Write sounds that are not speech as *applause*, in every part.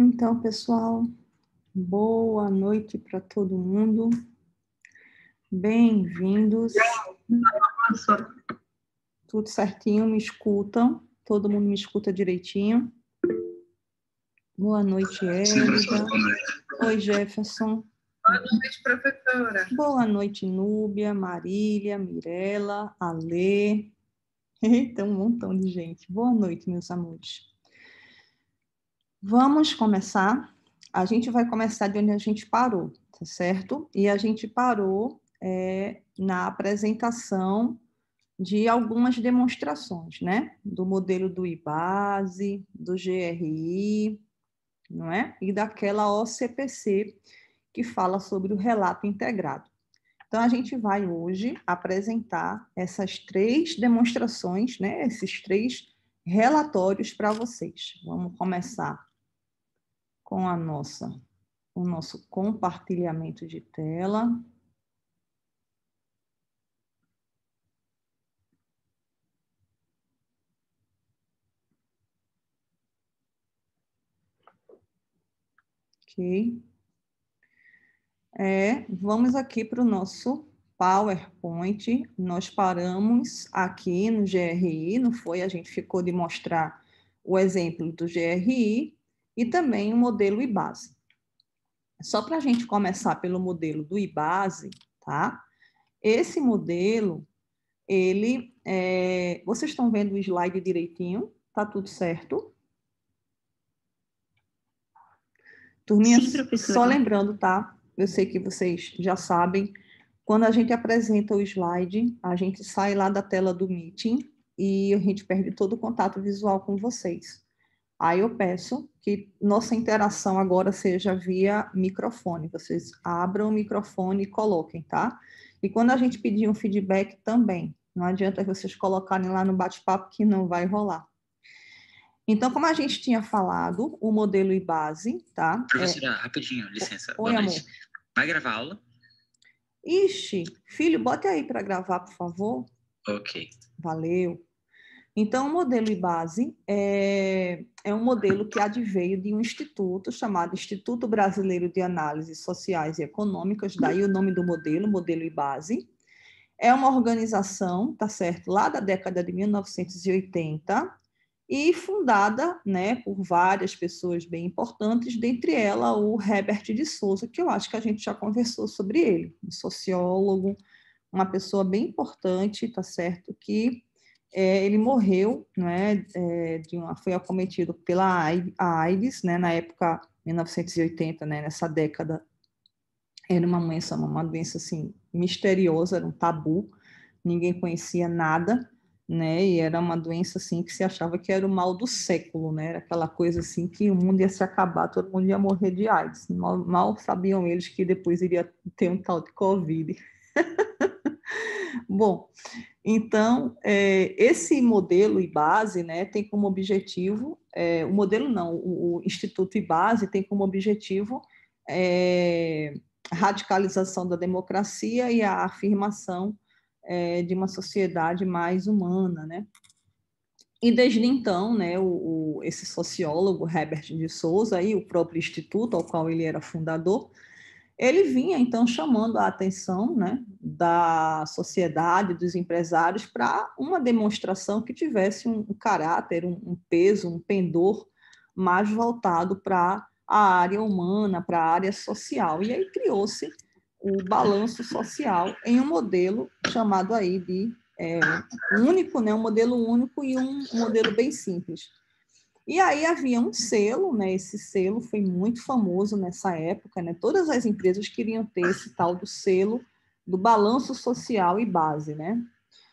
Então, pessoal, boa noite para todo mundo. Bem-vindos. Tudo certinho, me escutam? Todo mundo me escuta direitinho? Boa noite, Érica. Oi, Jefferson. Boa noite, professora. Boa noite, Núbia, Marília, Mirela, Alê. *laughs* Eita, um montão de gente. Boa noite, meus amores. Vamos começar. A gente vai começar de onde a gente parou, tá certo? E a gente parou é, na apresentação de algumas demonstrações, né? Do modelo do IBASE, do GRI, não é? E daquela OCPC que fala sobre o relato integrado. Então, a gente vai hoje apresentar essas três demonstrações, né? Esses três relatórios para vocês. Vamos começar com a nossa o nosso compartilhamento de tela. Ok. É, vamos aqui para o nosso PowerPoint. Nós paramos aqui no GRI, não foi? A gente ficou de mostrar o exemplo do GRI, e também o modelo IBASE. Só para a gente começar pelo modelo do IBASE, tá? Esse modelo, ele, é... vocês estão vendo o slide direitinho? Tá tudo certo? Turminha, Sim, só lembrando, tá? Eu sei que vocês já sabem, quando a gente apresenta o slide, a gente sai lá da tela do meeting e a gente perde todo o contato visual com vocês. Aí eu peço que nossa interação agora seja via microfone. Vocês abram o microfone e coloquem, tá? E quando a gente pedir um feedback também, não adianta vocês colocarem lá no bate-papo que não vai rolar. Então, como a gente tinha falado, o modelo e base, tá? Professora, é... rapidinho, licença. Oi, Boa amor. Vai gravar a aula? Ixi, filho, bota aí para gravar, por favor. Ok. Valeu. Então, o modelo IBASE é, é um modelo que adveio de um instituto chamado Instituto Brasileiro de Análises Sociais e Econômicas, daí o nome do modelo, modelo IBASE. É uma organização, tá certo, lá da década de 1980 e fundada, né, por várias pessoas bem importantes, dentre ela o Herbert de Souza, que eu acho que a gente já conversou sobre ele, um sociólogo, uma pessoa bem importante, tá certo, que é, ele morreu, não é, é, de uma, foi acometido pela AIDS, né, na época 1980, né, nessa década, era uma doença, uma doença assim misteriosa, era um tabu, ninguém conhecia nada, né, e era uma doença assim que se achava que era o mal do século, né, era aquela coisa assim que o mundo ia se acabar, todo mundo ia morrer de AIDS, mal, mal sabiam eles que depois iria ter um tal de Covid. *laughs* Bom, então, é, esse modelo base, né, tem como objetivo, é, o modelo não, o, o Instituto base tem como objetivo é, a radicalização da democracia e a afirmação é, de uma sociedade mais humana, né? E desde então, né, o, o, esse sociólogo Herbert de Souza, aí, o próprio instituto ao qual ele era fundador, ele vinha então chamando a atenção né, da sociedade, dos empresários, para uma demonstração que tivesse um caráter, um peso, um pendor mais voltado para a área humana, para a área social. E aí criou-se o balanço social em um modelo chamado aí de é, único, né, um modelo único e um modelo bem simples. E aí havia um selo, né? Esse selo foi muito famoso nessa época, né? Todas as empresas queriam ter esse tal do selo do balanço social e base, né?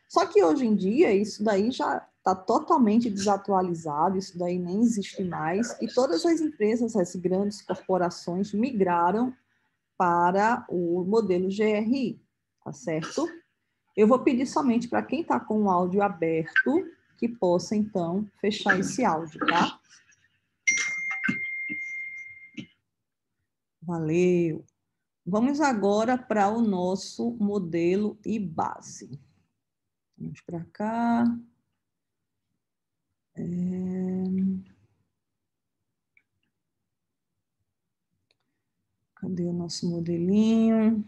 Só que hoje em dia isso daí já está totalmente desatualizado, isso daí nem existe mais, e todas as empresas, as grandes corporações migraram para o modelo GRI, tá certo? Eu vou pedir somente para quem está com o áudio aberto que possa, então, fechar esse áudio, tá? Valeu! Vamos agora para o nosso modelo e base. Vamos para cá. É... Cadê o nosso modelinho?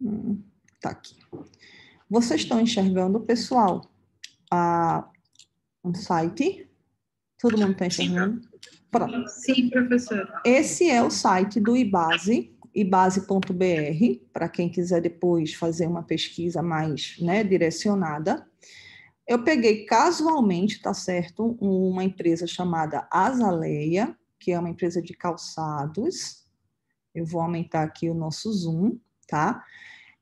Hum. Tá aqui. Vocês estão enxergando, pessoal, a, ah, um site? Todo mundo está enxergando? Tá. Pronto. Sim, professor. Esse é o site do IBASE, ibase.br, para quem quiser depois fazer uma pesquisa mais né, direcionada. Eu peguei casualmente, tá certo, uma empresa chamada Azaleia, que é uma empresa de calçados. Eu vou aumentar aqui o nosso zoom, tá?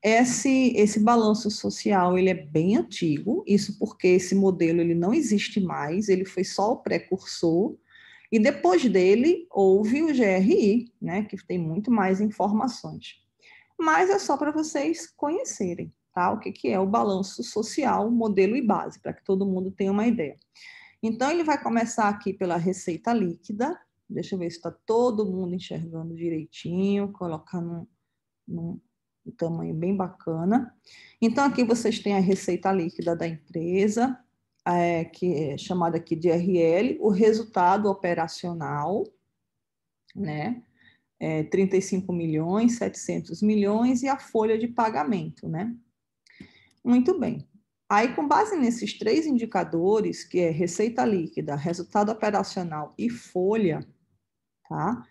Esse, esse balanço social ele é bem antigo, isso porque esse modelo ele não existe mais, ele foi só o precursor, e depois dele houve o GRI, né, que tem muito mais informações. Mas é só para vocês conhecerem tá? o que, que é o balanço social, modelo e base, para que todo mundo tenha uma ideia. Então, ele vai começar aqui pela receita líquida, deixa eu ver se está todo mundo enxergando direitinho, colocando num um tamanho bem bacana. Então, aqui vocês têm a receita líquida da empresa, é, que é chamada aqui de RL, o resultado operacional, né? É, 35 milhões, 700 milhões e a folha de pagamento, né? Muito bem. Aí, com base nesses três indicadores, que é receita líquida, resultado operacional e folha, tá?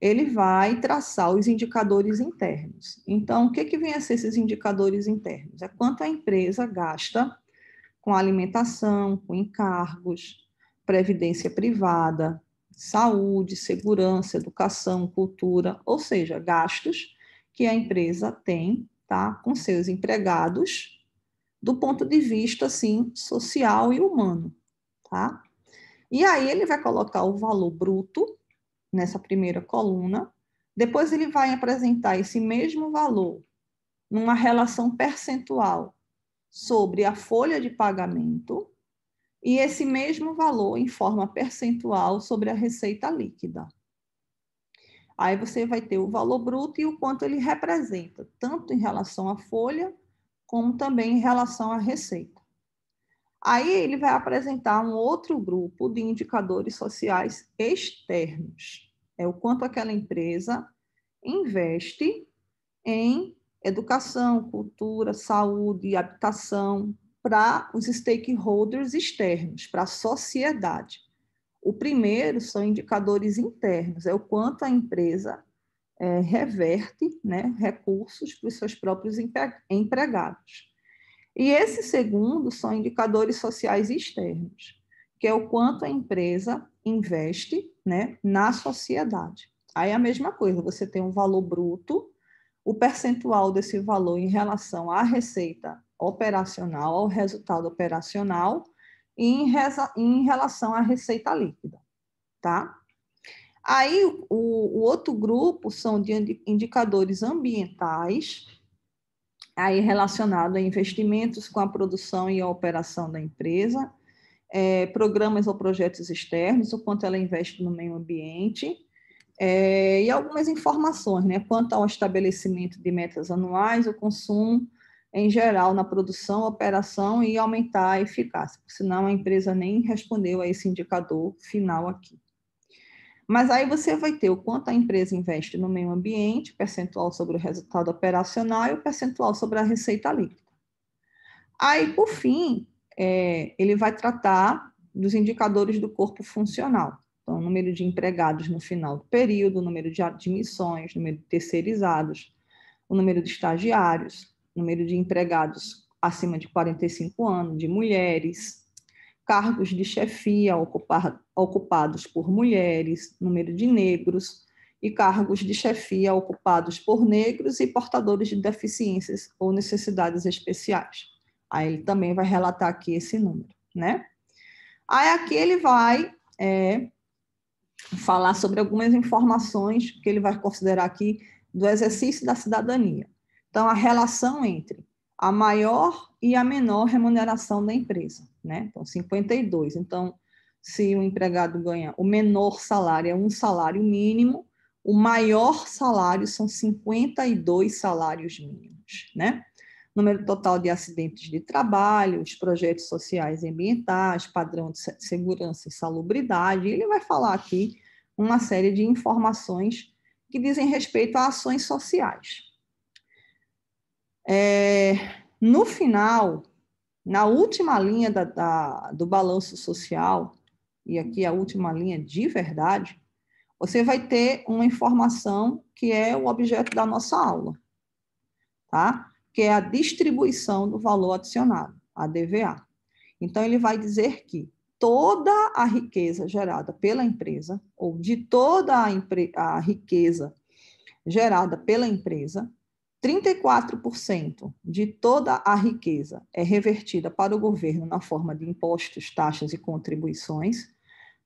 ele vai traçar os indicadores internos. Então, o que, que vem a ser esses indicadores internos? É quanto a empresa gasta com alimentação, com encargos, previdência privada, saúde, segurança, educação, cultura, ou seja, gastos que a empresa tem tá, com seus empregados do ponto de vista assim, social e humano. Tá? E aí ele vai colocar o valor bruto nessa primeira coluna. Depois ele vai apresentar esse mesmo valor numa relação percentual sobre a folha de pagamento e esse mesmo valor em forma percentual sobre a receita líquida. Aí você vai ter o valor bruto e o quanto ele representa, tanto em relação à folha, como também em relação à receita. Aí ele vai apresentar um outro grupo de indicadores sociais externos é o quanto aquela empresa investe em educação, cultura, saúde, habitação para os stakeholders externos, para a sociedade. O primeiro são indicadores internos, é o quanto a empresa é, reverte né, recursos para os seus próprios empregados. E esse segundo são indicadores sociais externos, que é o quanto a empresa investe né, na sociedade. Aí é a mesma coisa, você tem um valor bruto, o percentual desse valor em relação à receita operacional, ao resultado operacional, e em, reza, em relação à receita líquida, tá? Aí o, o outro grupo são de indicadores ambientais, aí relacionado a investimentos com a produção e a operação da empresa, é, programas ou projetos externos, o quanto ela investe no meio ambiente, é, e algumas informações né, quanto ao estabelecimento de metas anuais, o consumo em geral na produção, operação e aumentar a eficácia, por sinal a empresa nem respondeu a esse indicador final aqui. Mas aí você vai ter o quanto a empresa investe no meio ambiente, percentual sobre o resultado operacional e o percentual sobre a receita líquida. Aí, por fim, é, ele vai tratar dos indicadores do corpo funcional. Então, número de empregados no final do período, número de admissões, número de terceirizados, o número de estagiários, número de empregados acima de 45 anos, de mulheres, cargos de chefia ocupar, ocupados por mulheres, número de negros e cargos de chefia ocupados por negros e portadores de deficiências ou necessidades especiais. Aí ele também vai relatar aqui esse número, né? Aí aqui ele vai é, falar sobre algumas informações que ele vai considerar aqui do exercício da cidadania. Então, a relação entre a maior e a menor remuneração da empresa, né? Então, 52. Então, se o empregado ganha o menor salário é um salário mínimo, o maior salário são 52 salários mínimos, né? número total de acidentes de trabalho, os projetos sociais e ambientais, padrão de segurança e salubridade. Ele vai falar aqui uma série de informações que dizem respeito a ações sociais. É, no final, na última linha da, da, do balanço social, e aqui a última linha de verdade, você vai ter uma informação que é o objeto da nossa aula, tá? que é a distribuição do valor adicionado, a DVA. Então, ele vai dizer que toda a riqueza gerada pela empresa, ou de toda a, a riqueza gerada pela empresa, 34% de toda a riqueza é revertida para o governo na forma de impostos, taxas e contribuições,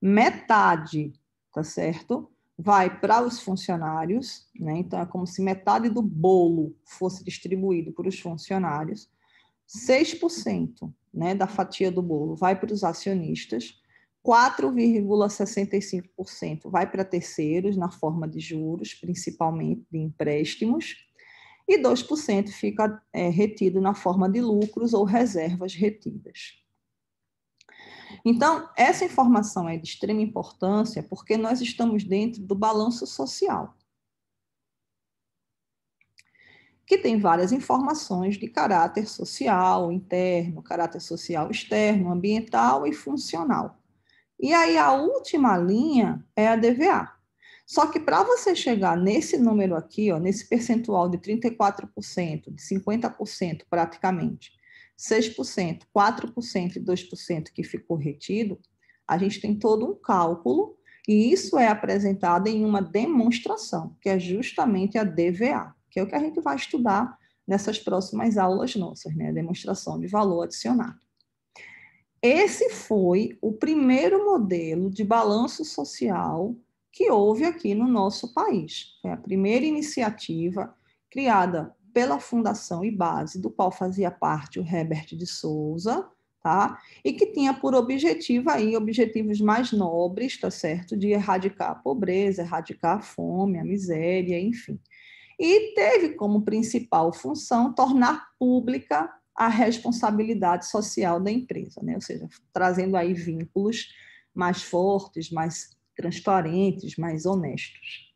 metade, tá certo? vai para os funcionários, né? então é como se metade do bolo fosse distribuído para os funcionários, 6% né, da fatia do bolo vai para os acionistas, 4,65% vai para terceiros, na forma de juros, principalmente de empréstimos, e 2% fica é, retido na forma de lucros ou reservas retidas. Então, essa informação é de extrema importância porque nós estamos dentro do balanço social, que tem várias informações de caráter social interno, caráter social externo, ambiental e funcional. E aí a última linha é a DVA. Só que para você chegar nesse número aqui, ó, nesse percentual de 34%, de 50% praticamente, 6%, 4% e 2% que ficou retido, a gente tem todo um cálculo e isso é apresentado em uma demonstração, que é justamente a DVA, que é o que a gente vai estudar nessas próximas aulas nossas, né? Demonstração de valor adicionado. Esse foi o primeiro modelo de balanço social que houve aqui no nosso país. Foi a primeira iniciativa criada pela fundação e base do qual fazia parte o Herbert de Souza, tá? E que tinha por objetivo aí objetivos mais nobres, tá certo? De erradicar a pobreza, erradicar a fome, a miséria, enfim. E teve como principal função tornar pública a responsabilidade social da empresa, né? Ou seja, trazendo aí vínculos mais fortes, mais transparentes, mais honestos.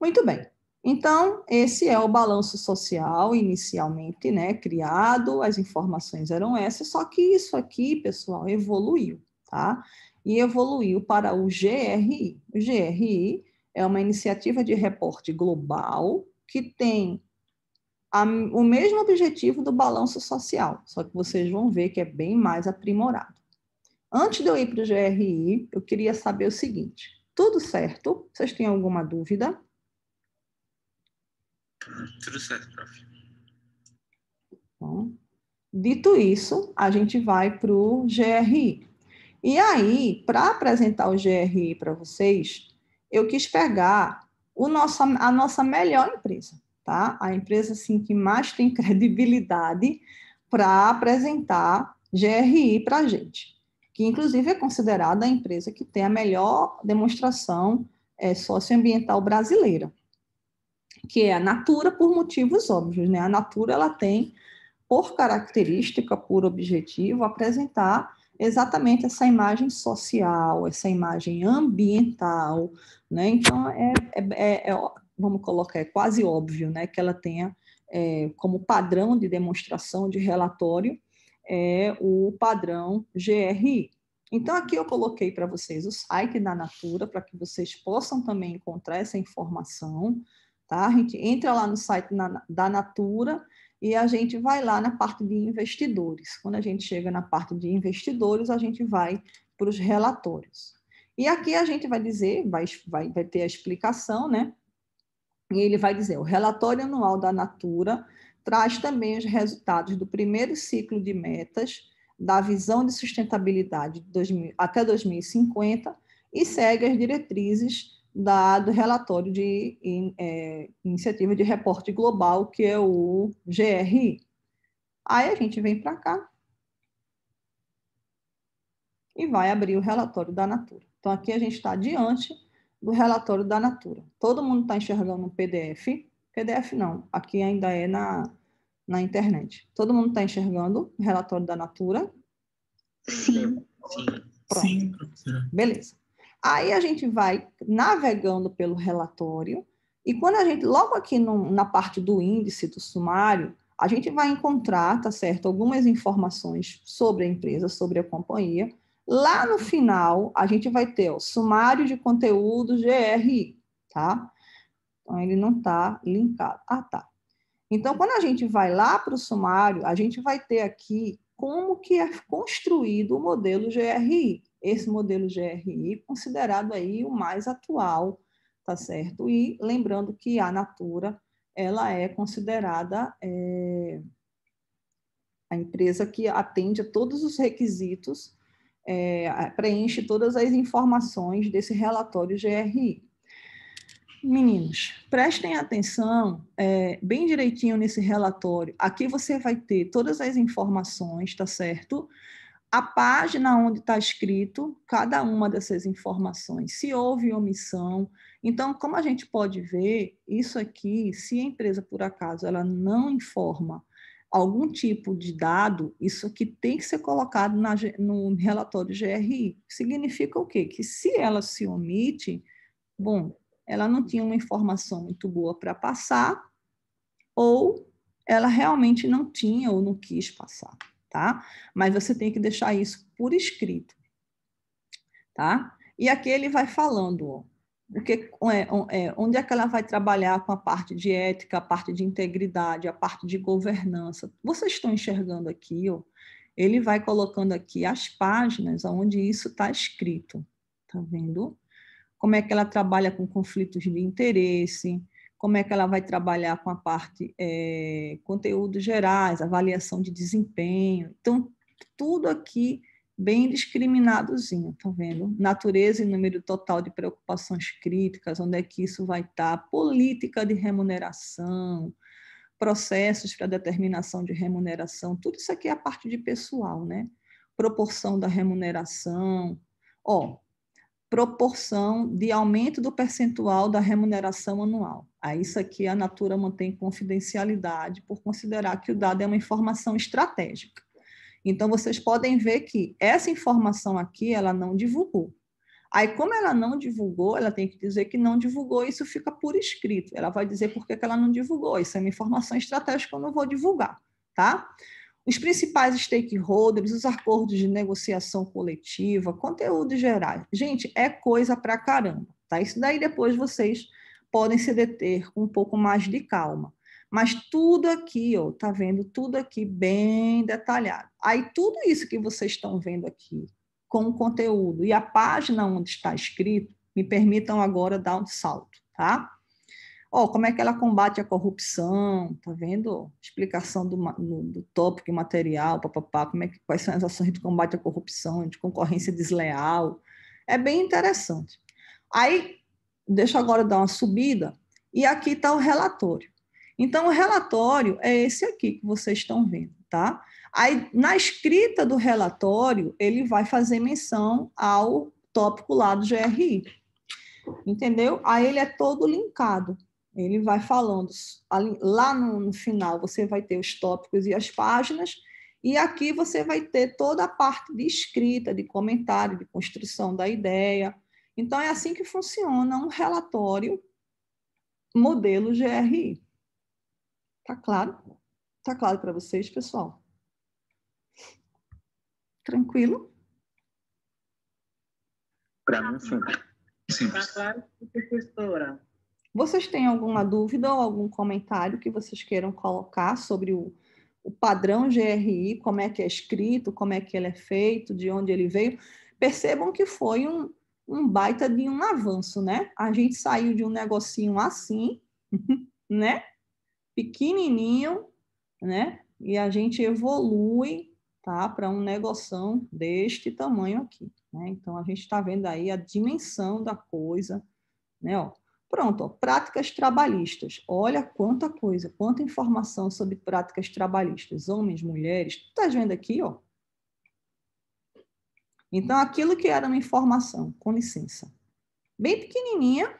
Muito bem. Então, esse é o balanço social inicialmente né, criado, as informações eram essas, só que isso aqui, pessoal, evoluiu, tá? E evoluiu para o GRI. O GRI é uma iniciativa de reporte global que tem a, o mesmo objetivo do balanço social, só que vocês vão ver que é bem mais aprimorado. Antes de eu ir para o GRI, eu queria saber o seguinte: tudo certo? Vocês têm alguma dúvida? Tudo certo, prof. Bom, dito isso, a gente vai para o GRI. E aí, para apresentar o GRI para vocês, eu quis pegar o nosso, a nossa melhor empresa, tá? A empresa assim, que mais tem *laughs* credibilidade para apresentar GRI para a gente, que inclusive é considerada a empresa que tem a melhor demonstração é, socioambiental brasileira que é a Natura por motivos óbvios, né? A Natura ela tem por característica, por objetivo, apresentar exatamente essa imagem social, essa imagem ambiental, né? Então é, é, é, é vamos colocar, é quase óbvio, né, que ela tenha é, como padrão de demonstração de relatório é o padrão GRI. Então, aqui eu coloquei para vocês o site da Natura, para que vocês possam também encontrar essa informação, Tá? A gente entra lá no site na, da Natura e a gente vai lá na parte de investidores. Quando a gente chega na parte de investidores, a gente vai para os relatórios. E aqui a gente vai dizer, vai, vai, vai ter a explicação, né? E ele vai dizer: o relatório anual da Natura traz também os resultados do primeiro ciclo de metas da visão de sustentabilidade 2000, até 2050 e segue as diretrizes da, do relatório de in, é, iniciativa de reporte global, que é o GRI. Aí a gente vem para cá e vai abrir o relatório da Natura. Então, aqui a gente está diante do relatório da Natura. Todo mundo está enxergando o PDF. PDF não, aqui ainda é na, na internet. Todo mundo está enxergando o relatório da Natura? Sim. Sim. Pronto. Sim, professora. Beleza. Aí a gente vai navegando pelo relatório, e quando a gente, logo aqui no, na parte do índice do sumário, a gente vai encontrar, tá certo, algumas informações sobre a empresa, sobre a companhia. Lá no final, a gente vai ter o sumário de conteúdo GRI, tá? Então, ele não está linkado. Ah, tá. Então, quando a gente vai lá para o sumário, a gente vai ter aqui como que é construído o modelo GRI esse modelo GRI, considerado aí o mais atual, tá certo? E lembrando que a Natura, ela é considerada é, a empresa que atende a todos os requisitos, é, preenche todas as informações desse relatório GRI. Meninos, prestem atenção é, bem direitinho nesse relatório. Aqui você vai ter todas as informações, tá certo? a página onde está escrito cada uma dessas informações, se houve omissão. Então, como a gente pode ver, isso aqui, se a empresa, por acaso, ela não informa algum tipo de dado, isso aqui tem que ser colocado na, no relatório GRI. Significa o quê? Que se ela se omite, bom, ela não tinha uma informação muito boa para passar, ou ela realmente não tinha ou não quis passar tá? Mas você tem que deixar isso por escrito, tá? E aqui ele vai falando, ó, o que, é, é, onde é que ela vai trabalhar com a parte de ética, a parte de integridade, a parte de governança. Vocês estão enxergando aqui, ó, ele vai colocando aqui as páginas onde isso está escrito, tá vendo? Como é que ela trabalha com conflitos de interesse, como é que ela vai trabalhar com a parte é, conteúdos gerais, avaliação de desempenho. Então, tudo aqui bem discriminadozinho, estão tá vendo? Natureza e número total de preocupações críticas, onde é que isso vai estar, tá? política de remuneração, processos para determinação de remuneração, tudo isso aqui é a parte de pessoal, né? Proporção da remuneração. Ó, proporção de aumento do percentual da remuneração anual. A ah, isso aqui a Natura mantém confidencialidade por considerar que o dado é uma informação estratégica. Então vocês podem ver que essa informação aqui ela não divulgou. Aí como ela não divulgou, ela tem que dizer que não divulgou, isso fica por escrito. Ela vai dizer por que ela não divulgou. Isso é uma informação estratégica, eu não vou divulgar, tá? os principais stakeholders, os acordos de negociação coletiva, conteúdos gerais. Gente, é coisa pra caramba, tá? Isso daí depois vocês podem se deter com um pouco mais de calma. Mas tudo aqui, ó, tá vendo tudo aqui bem detalhado. Aí tudo isso que vocês estão vendo aqui com o conteúdo e a página onde está escrito, me permitam agora dar um salto, tá? Oh, como é que ela combate a corrupção? Tá vendo? Explicação do, do, do tópico, material, papapá, como é que quais são as ações de combate à corrupção, de concorrência desleal. É bem interessante. Aí, deixa agora dar uma subida, e aqui está o relatório. Então, o relatório é esse aqui que vocês estão vendo, tá? Aí, na escrita do relatório, ele vai fazer menção ao tópico lá do GRI. Entendeu? Aí ele é todo linkado. Ele vai falando. Lá no, no final, você vai ter os tópicos e as páginas, e aqui você vai ter toda a parte de escrita, de comentário, de construção da ideia. Então, é assim que funciona um relatório modelo GRI. Tá claro? Tá claro para vocês, pessoal? Tranquilo? Para mim, sim. Está claro, professora. Vocês têm alguma dúvida ou algum comentário que vocês queiram colocar sobre o, o padrão GRI, como é que é escrito, como é que ele é feito, de onde ele veio? Percebam que foi um, um baita de um avanço, né? A gente saiu de um negocinho assim, *laughs* né? Pequenininho, né? E a gente evolui, tá? Para um negoção deste tamanho aqui, né? Então a gente está vendo aí a dimensão da coisa, né? Ó, Pronto, ó, práticas trabalhistas. Olha quanta coisa, quanta informação sobre práticas trabalhistas, homens, mulheres. Tu estás vendo aqui, ó? Então, aquilo que era uma informação, com licença, bem pequenininha,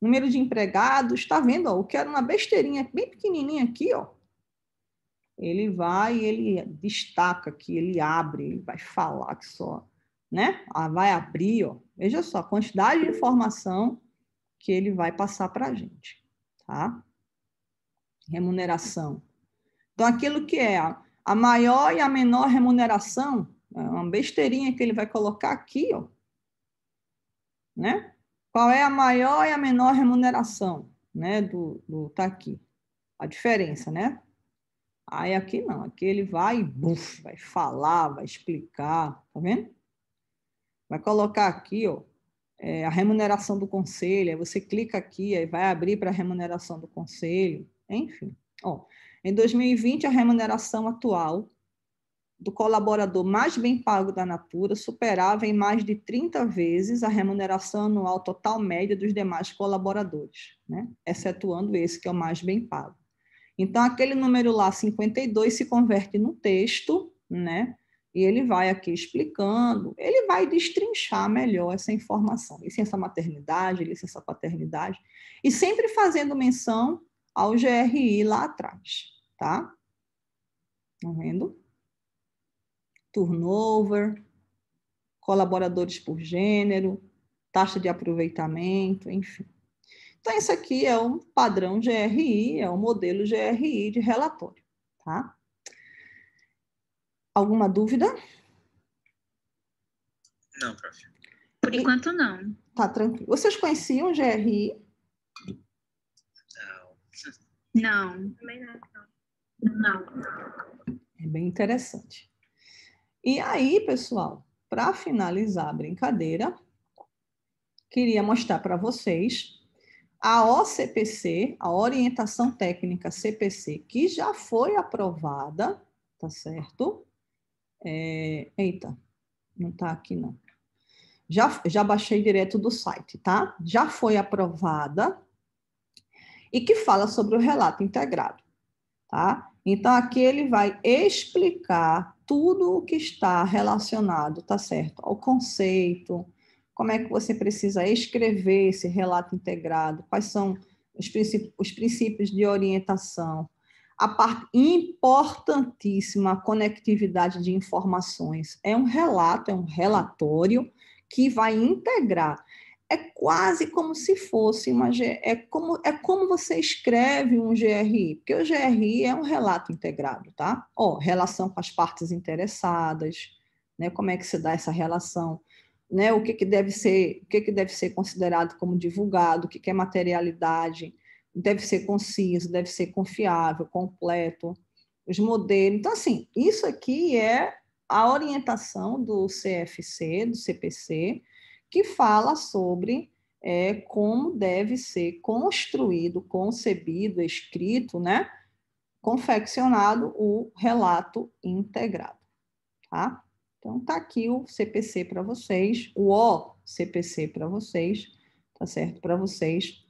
número de empregados, está vendo? Ó, o que era uma besteirinha bem pequenininha aqui, ó. Ele vai, ele destaca aqui, ele abre, ele vai falar que só né? Ah, vai abrir, ó. Veja só a quantidade de informação que ele vai passar para a gente, tá? Remuneração. Então, aquilo que é a maior e a menor remuneração, é uma besteirinha que ele vai colocar aqui, ó. Né? Qual é a maior e a menor remuneração, né? Do, do tá aqui. A diferença, né? Aí aqui não, aqui ele vai, buf, vai falar, vai explicar, tá vendo? vai colocar aqui, ó, é, a remuneração do conselho, aí você clica aqui, aí vai abrir para a remuneração do conselho, enfim. Ó, em 2020, a remuneração atual do colaborador mais bem pago da Natura superava em mais de 30 vezes a remuneração anual total média dos demais colaboradores, né? excetuando esse que é o mais bem pago. Então, aquele número lá, 52, se converte no texto, né? E ele vai aqui explicando, ele vai destrinchar melhor essa informação, licença maternidade, licença paternidade, e sempre fazendo menção ao GRI lá atrás, tá? Tá vendo? Turnover, colaboradores por gênero, taxa de aproveitamento, enfim. Então, isso aqui é um padrão GRI, é um modelo GRI de relatório, tá? Alguma dúvida? Não, prof. Por enquanto, não. Tá tranquilo. Vocês conheciam o GRI? Não. Não. Também não. Então. Não. É bem interessante. E aí, pessoal, para finalizar a brincadeira, queria mostrar para vocês a OCPC, a Orientação Técnica CPC, que já foi aprovada, tá certo? É, eita, não está aqui não. Já, já baixei direto do site, tá? Já foi aprovada e que fala sobre o relato integrado, tá? Então aqui ele vai explicar tudo o que está relacionado, tá certo? Ao conceito, como é que você precisa escrever esse relato integrado, quais são os princípios, os princípios de orientação, a parte importantíssima, a conectividade de informações. É um relato, é um relatório que vai integrar. É quase como se fosse uma é como é como você escreve um GRI, porque o GRI é um relato integrado, tá? Ó, oh, relação com as partes interessadas, né? Como é que se dá essa relação? Né, o que, que deve ser o que, que deve ser considerado como divulgado, o que, que é materialidade, deve ser conciso, deve ser confiável, completo, os modelos. Então, assim, isso aqui é a orientação do CFC, do CPC, que fala sobre é, como deve ser construído, concebido, escrito, né? confeccionado o relato integrado. Tá? Então, tá aqui o CPC para vocês, o O CPC para vocês, tá certo? Para vocês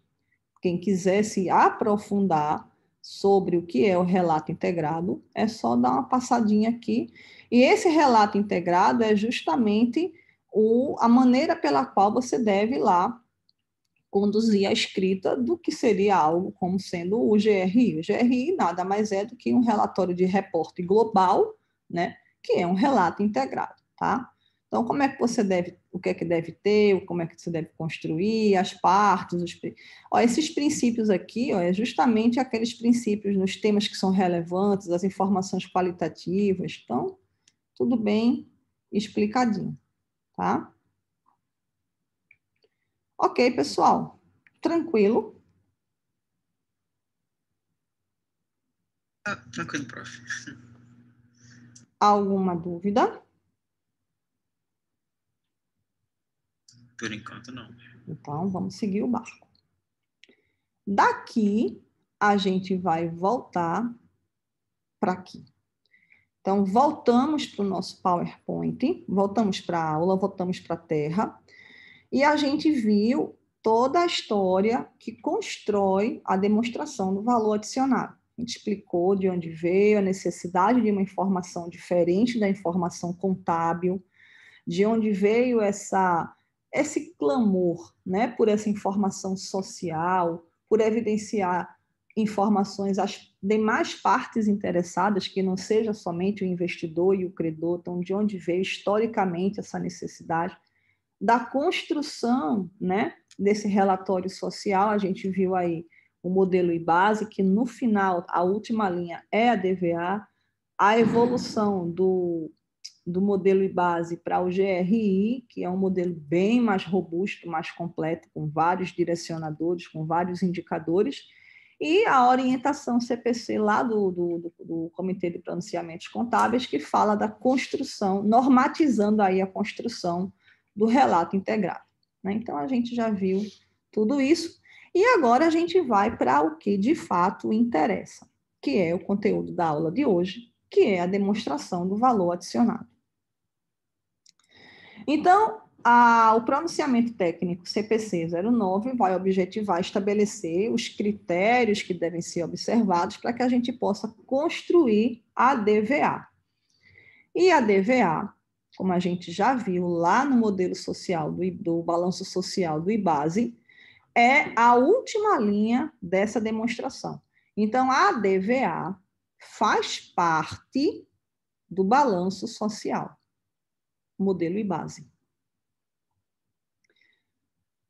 quem quiser se aprofundar sobre o que é o relato integrado, é só dar uma passadinha aqui. E esse relato integrado é justamente o, a maneira pela qual você deve lá conduzir a escrita do que seria algo como sendo o GRI. O GRI nada mais é do que um relatório de reporte global, né, que é um relato integrado, tá? Então, como é que você deve o que é que deve ter, como é que se deve construir, as partes. Os... Ó, esses princípios aqui ó, é justamente aqueles princípios nos temas que são relevantes, as informações qualitativas. Então, tudo bem explicadinho, tá? Ok, pessoal. Tranquilo? Ah, tranquilo, prof. Alguma dúvida? Por enquanto, não. Então, vamos seguir o barco. Daqui, a gente vai voltar para aqui. Então, voltamos para o nosso PowerPoint, voltamos para a aula, voltamos para a Terra, e a gente viu toda a história que constrói a demonstração do valor adicionado. A gente explicou de onde veio a necessidade de uma informação diferente da informação contábil, de onde veio essa esse clamor né, por essa informação social, por evidenciar informações às demais partes interessadas, que não seja somente o investidor e o credor, então de onde veio historicamente essa necessidade da construção né, desse relatório social, a gente viu aí o modelo e base que no final, a última linha é a DVA, a evolução do do modelo base para o GRI, que é um modelo bem mais robusto, mais completo, com vários direcionadores, com vários indicadores, e a orientação CPC lá do, do, do, do Comitê de Pronunciamentos Contábeis, que fala da construção, normatizando aí a construção do relato integrado. Né? Então, a gente já viu tudo isso. E agora a gente vai para o que de fato interessa, que é o conteúdo da aula de hoje, que é a demonstração do valor adicionado. Então, a, o pronunciamento técnico CPC 09 vai objetivar estabelecer os critérios que devem ser observados para que a gente possa construir a DVA. E a DVA, como a gente já viu lá no modelo social do, do balanço social do IBASE, é a última linha dessa demonstração. Então, a DVA faz parte do balanço social modelo e base.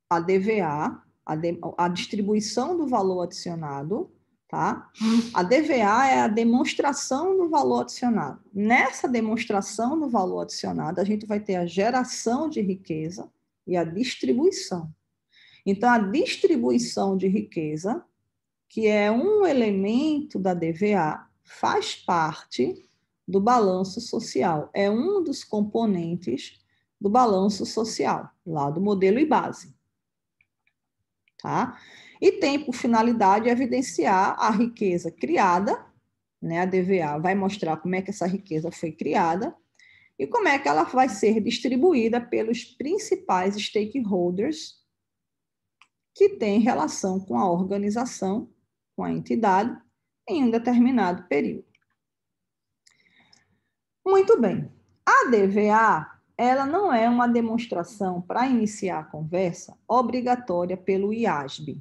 A DVA, a, de, a distribuição do valor adicionado, tá? A DVA é a demonstração do valor adicionado. Nessa demonstração do valor adicionado, a gente vai ter a geração de riqueza e a distribuição. Então, a distribuição de riqueza, que é um elemento da DVA, faz parte do balanço social. É um dos componentes do balanço social, lá do modelo e base. Tá? E tem por finalidade evidenciar a riqueza criada, né? A DVA vai mostrar como é que essa riqueza foi criada e como é que ela vai ser distribuída pelos principais stakeholders que têm relação com a organização, com a entidade, em um determinado período. Muito bem. A DVA, ela não é uma demonstração para iniciar a conversa obrigatória pelo IASB.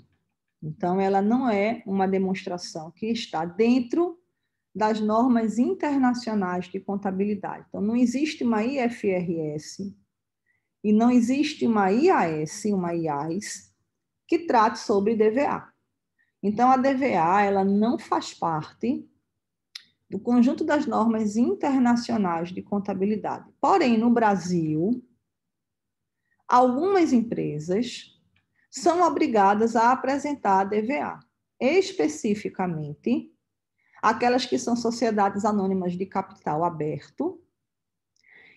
Então, ela não é uma demonstração que está dentro das normas internacionais de contabilidade. Então, não existe uma IFRS e não existe uma IAS, uma IAS, que trate sobre DVA. Então, a DVA ela não faz parte do conjunto das normas internacionais de contabilidade. Porém, no Brasil, algumas empresas são obrigadas a apresentar a DVA, especificamente aquelas que são sociedades anônimas de capital aberto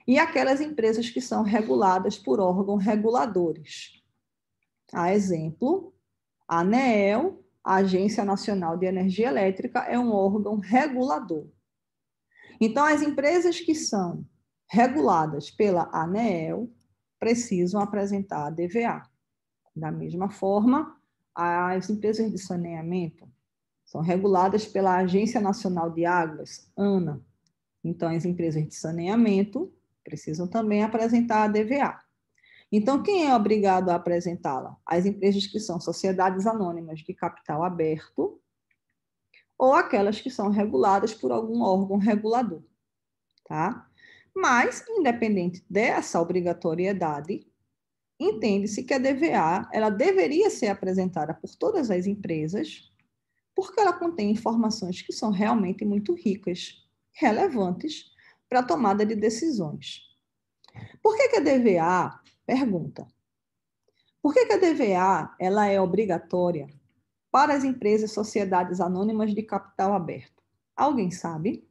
e aquelas empresas que são reguladas por órgãos reguladores. A exemplo, a ANEEL a Agência Nacional de Energia Elétrica é um órgão regulador. Então, as empresas que são reguladas pela ANEEL precisam apresentar a DVA. Da mesma forma, as empresas de saneamento são reguladas pela Agência Nacional de Águas, ANA. Então, as empresas de saneamento precisam também apresentar a DVA. Então, quem é obrigado a apresentá-la? As empresas que são sociedades anônimas de capital aberto ou aquelas que são reguladas por algum órgão regulador, tá? Mas, independente dessa obrigatoriedade, entende-se que a DVA ela deveria ser apresentada por todas as empresas, porque ela contém informações que são realmente muito ricas, relevantes para a tomada de decisões. Por que, que a DVA Pergunta: Por que, que a DVA ela é obrigatória para as empresas e sociedades anônimas de capital aberto? Alguém sabe?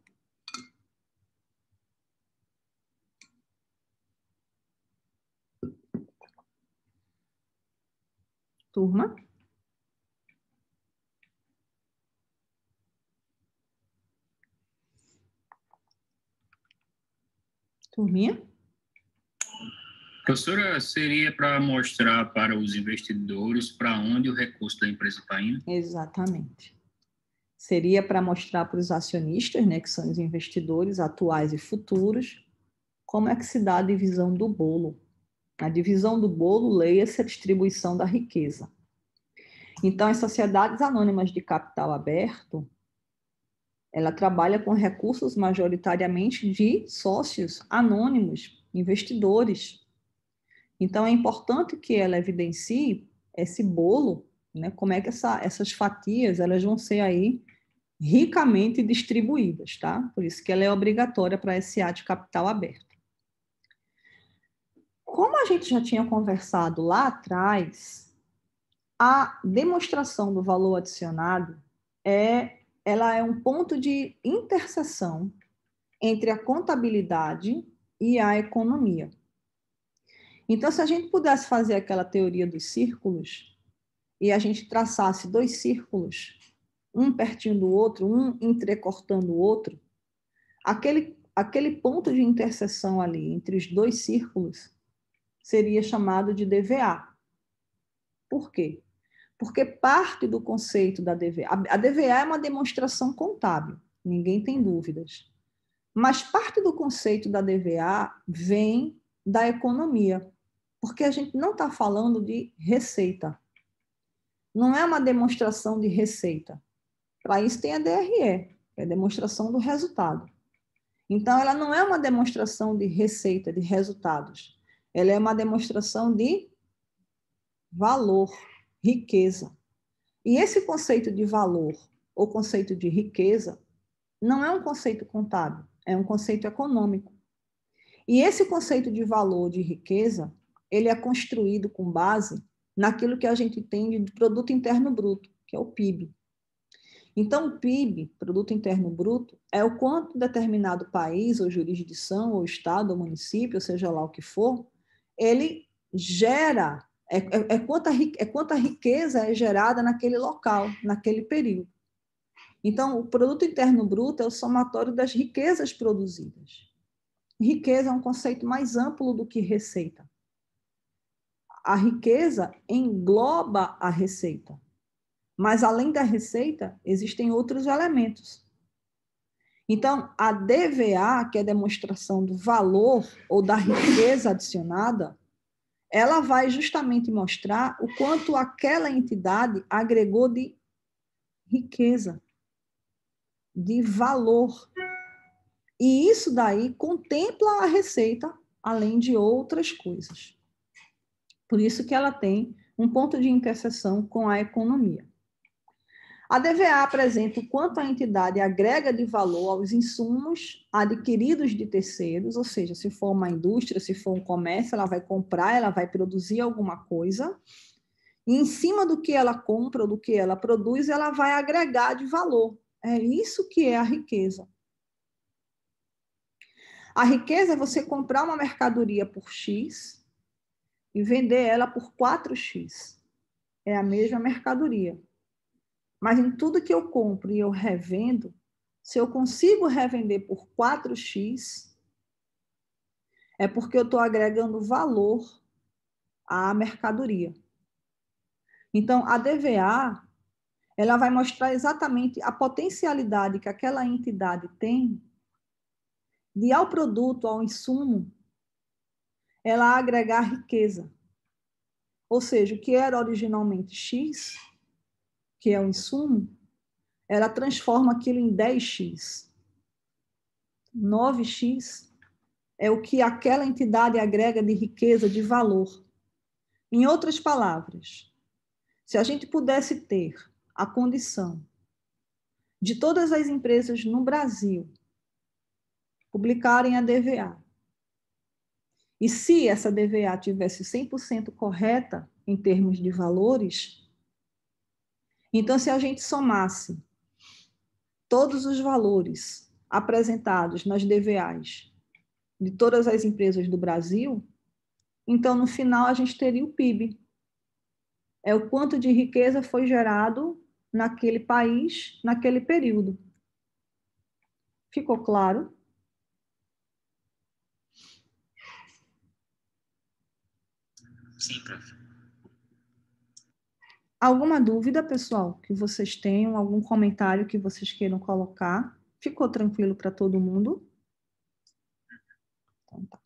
Turma? Turminha? Professora, seria para mostrar para os investidores para onde o recurso da empresa está indo? Exatamente. Seria para mostrar para os acionistas, né, que são os investidores atuais e futuros, como é que se dá a divisão do bolo. A divisão do bolo, leia-se a distribuição da riqueza. Então, as sociedades anônimas de capital aberto, ela trabalha com recursos majoritariamente de sócios anônimos, investidores, então, é importante que ela evidencie esse bolo, né? como é que essa, essas fatias elas vão ser aí ricamente distribuídas, tá? Por isso que ela é obrigatória para SA de capital aberto. Como a gente já tinha conversado lá atrás, a demonstração do valor adicionado é ela é um ponto de interseção entre a contabilidade e a economia. Então, se a gente pudesse fazer aquela teoria dos círculos e a gente traçasse dois círculos, um pertinho do outro, um entrecortando o outro, aquele, aquele ponto de interseção ali entre os dois círculos seria chamado de DVA. Por quê? Porque parte do conceito da DVA. A DVA é uma demonstração contábil, ninguém tem dúvidas. Mas parte do conceito da DVA vem da economia. Porque a gente não está falando de receita. Não é uma demonstração de receita. Para isso tem a DRE, que é a demonstração do resultado. Então, ela não é uma demonstração de receita, de resultados. Ela é uma demonstração de valor, riqueza. E esse conceito de valor ou conceito de riqueza não é um conceito contábil, é um conceito econômico. E esse conceito de valor, de riqueza, ele é construído com base naquilo que a gente tem de produto interno bruto, que é o PIB. Então, o PIB, produto interno bruto, é o quanto determinado país ou jurisdição ou estado ou município, ou seja lá o que for, ele gera é, é, é, quanta, é quanta riqueza é gerada naquele local, naquele período. Então, o produto interno bruto é o somatório das riquezas produzidas. Riqueza é um conceito mais amplo do que receita a riqueza engloba a receita. Mas além da receita, existem outros elementos. Então, a DVA, que é a demonstração do valor ou da riqueza adicionada, ela vai justamente mostrar o quanto aquela entidade agregou de riqueza, de valor. E isso daí contempla a receita, além de outras coisas. Por isso que ela tem um ponto de interseção com a economia. A DVA apresenta o quanto a entidade agrega de valor aos insumos adquiridos de terceiros, ou seja, se for uma indústria, se for um comércio, ela vai comprar, ela vai produzir alguma coisa, e em cima do que ela compra, do que ela produz, ela vai agregar de valor. É isso que é a riqueza. A riqueza é você comprar uma mercadoria por X e vender ela por 4x. É a mesma mercadoria. Mas em tudo que eu compro e eu revendo, se eu consigo revender por 4x, é porque eu estou agregando valor à mercadoria. Então, a DVA ela vai mostrar exatamente a potencialidade que aquela entidade tem de, ao produto, ao insumo, ela agregar riqueza. Ou seja, o que era originalmente X, que é o insumo, ela transforma aquilo em 10X. 9X é o que aquela entidade agrega de riqueza, de valor. Em outras palavras, se a gente pudesse ter a condição de todas as empresas no Brasil publicarem a DVA e se essa DVA tivesse 100% correta em termos de valores, então se a gente somasse todos os valores apresentados nas DVAs de todas as empresas do Brasil, então no final a gente teria o PIB. É o quanto de riqueza foi gerado naquele país, naquele período. Ficou claro? Sim, prof. Alguma dúvida, pessoal, que vocês tenham, algum comentário que vocês queiram colocar? Ficou tranquilo para todo mundo? Então, tá.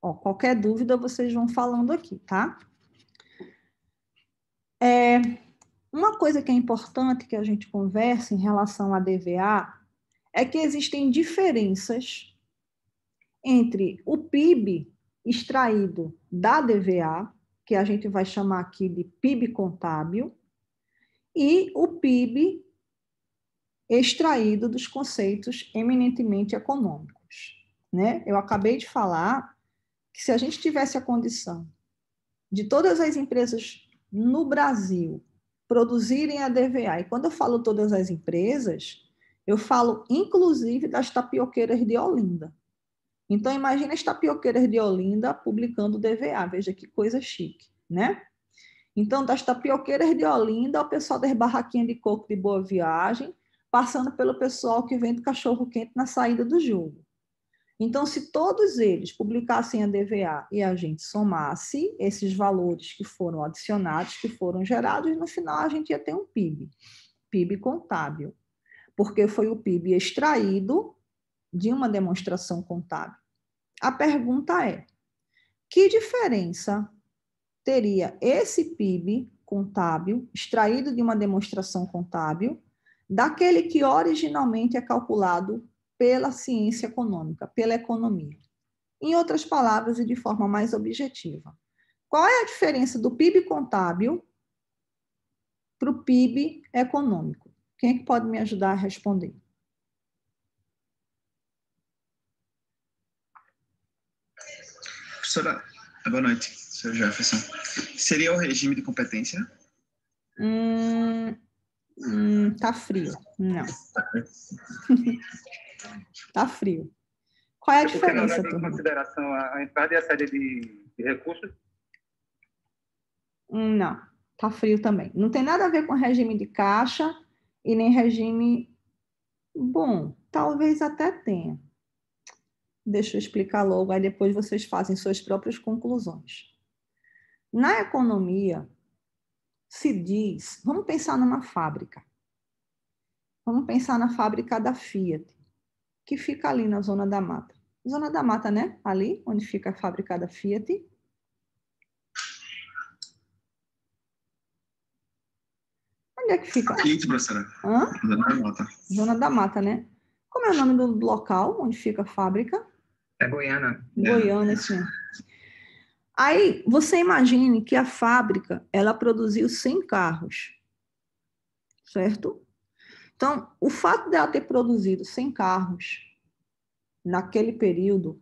Ó, qualquer dúvida, vocês vão falando aqui, tá? É, uma coisa que é importante que a gente converse em relação à DVA é que existem diferenças entre o PIB extraído da DVA, que a gente vai chamar aqui de PIB contábil, e o PIB extraído dos conceitos eminentemente econômicos. Né? Eu acabei de falar que se a gente tivesse a condição de todas as empresas no Brasil produzirem a DVA, e quando eu falo todas as empresas, eu falo inclusive das tapioqueiras de Olinda, então, imagine as tapioqueiras de Olinda publicando DVA, veja que coisa chique, né? Então, das tapioqueiras de Olinda, o pessoal das barraquinhas de coco de Boa Viagem, passando pelo pessoal que vende cachorro-quente na saída do jogo. Então, se todos eles publicassem a DVA e a gente somasse esses valores que foram adicionados, que foram gerados, no final a gente ia ter um PIB, PIB contábil, porque foi o PIB extraído de uma demonstração contábil. A pergunta é: que diferença teria esse PIB contábil, extraído de uma demonstração contábil, daquele que originalmente é calculado pela ciência econômica, pela economia? Em outras palavras, e de forma mais objetiva, qual é a diferença do PIB contábil para o PIB econômico? Quem é que pode me ajudar a responder? Professora, ah, boa noite, senhor Jefferson. Seria o regime de competência? Hum, hum tá frio. Não. *laughs* tá frio. Qual é a diferença? Em consideração a entrada e a saída de, de recursos? Hum, não, tá frio também. Não tem nada a ver com regime de caixa e nem regime bom. Talvez até tenha. Deixa eu explicar logo, aí depois vocês fazem suas próprias conclusões. Na economia, se diz, vamos pensar numa fábrica. Vamos pensar na fábrica da Fiat, que fica ali na Zona da Mata. Zona da Mata, né? Ali, onde fica a fábrica da Fiat. Onde é que fica? Hã? Zona da Mata. Zona da Mata, né? Como é o nome do local onde fica a fábrica? É Goiânia. Goiânia, é. sim. Aí, você imagine que a fábrica, ela produziu 100 carros, certo? Então, o fato dela ter produzido 100 carros naquele período,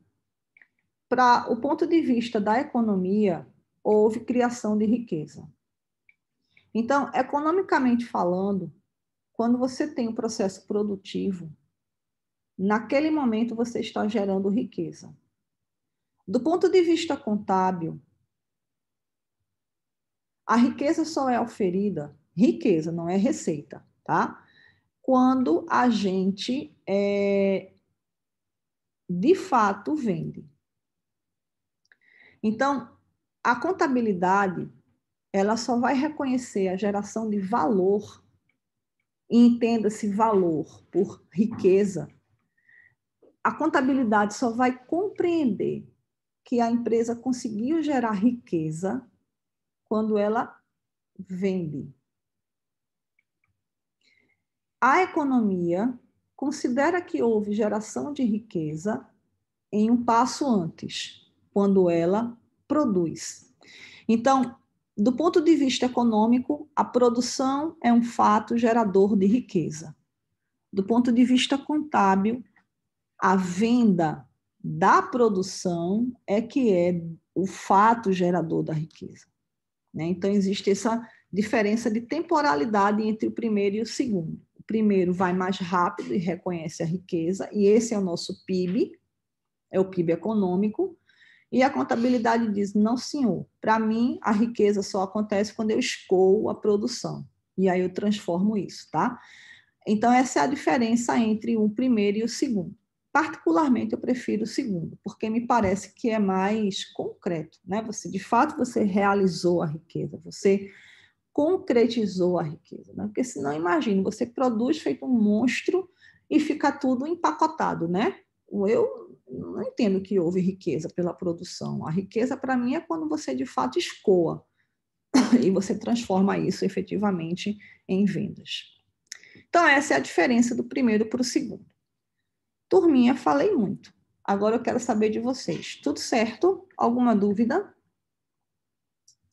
para o ponto de vista da economia, houve criação de riqueza. Então, economicamente falando, quando você tem um processo produtivo, naquele momento você está gerando riqueza. Do ponto de vista contábil, a riqueza só é oferida, riqueza não é receita, tá? Quando a gente é, de fato vende. Então, a contabilidade ela só vai reconhecer a geração de valor, e entenda-se valor por riqueza, a contabilidade só vai compreender que a empresa conseguiu gerar riqueza quando ela vende. A economia considera que houve geração de riqueza em um passo antes, quando ela produz. Então, do ponto de vista econômico, a produção é um fato gerador de riqueza. Do ponto de vista contábil, a venda da produção é que é o fato gerador da riqueza. Né? Então, existe essa diferença de temporalidade entre o primeiro e o segundo. O primeiro vai mais rápido e reconhece a riqueza, e esse é o nosso PIB, é o PIB econômico. E a contabilidade diz: não, senhor, para mim a riqueza só acontece quando eu escoo a produção. E aí eu transformo isso, tá? Então, essa é a diferença entre o primeiro e o segundo. Particularmente, eu prefiro o segundo, porque me parece que é mais concreto, né? Você, de fato, você realizou a riqueza, você concretizou a riqueza, né? Porque senão, imagine, você produz feito um monstro e fica tudo empacotado, né? Eu não entendo que houve riqueza pela produção. A riqueza, para mim, é quando você, de fato, escoa *coughs* e você transforma isso efetivamente em vendas. Então, essa é a diferença do primeiro para o segundo. Turminha, falei muito. Agora eu quero saber de vocês. Tudo certo? Alguma dúvida?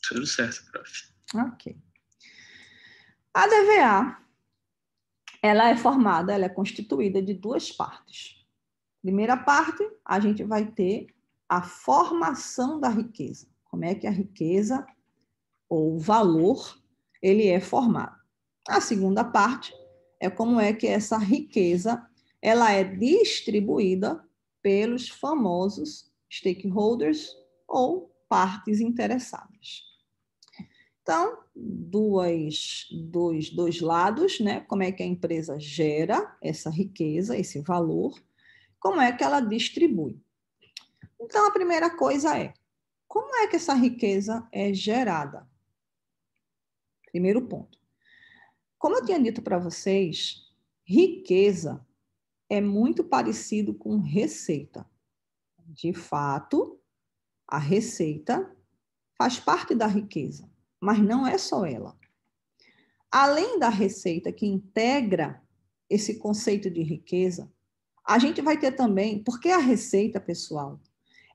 Tudo certo, prof. Ok. A DVA, ela é formada, ela é constituída de duas partes. Primeira parte, a gente vai ter a formação da riqueza. Como é que a riqueza ou valor ele é formado. A segunda parte é como é que essa riqueza ela é distribuída pelos famosos stakeholders ou partes interessadas. Então, duas, dois, dois lados, né? Como é que a empresa gera essa riqueza, esse valor, como é que ela distribui. Então, a primeira coisa é como é que essa riqueza é gerada? Primeiro ponto. Como eu tinha dito para vocês, riqueza é muito parecido com receita. De fato, a receita faz parte da riqueza, mas não é só ela. Além da receita que integra esse conceito de riqueza, a gente vai ter também, porque a receita, pessoal,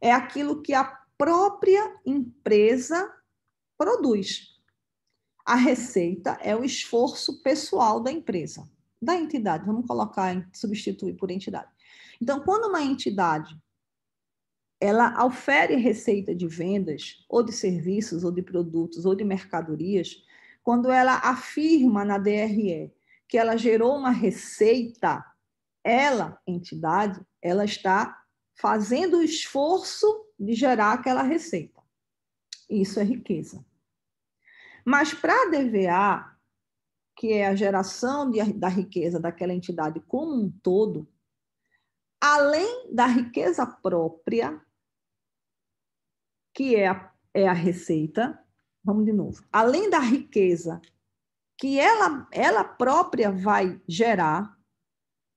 é aquilo que a própria empresa produz. A receita é o esforço pessoal da empresa da entidade, vamos colocar, substituir por entidade. Então, quando uma entidade ela ofere receita de vendas, ou de serviços, ou de produtos, ou de mercadorias, quando ela afirma na DRE que ela gerou uma receita, ela, entidade, ela está fazendo o esforço de gerar aquela receita. Isso é riqueza. Mas para a DVA, que é a geração de, da riqueza daquela entidade como um todo, além da riqueza própria, que é a, é a receita, vamos de novo, além da riqueza que ela, ela própria vai gerar,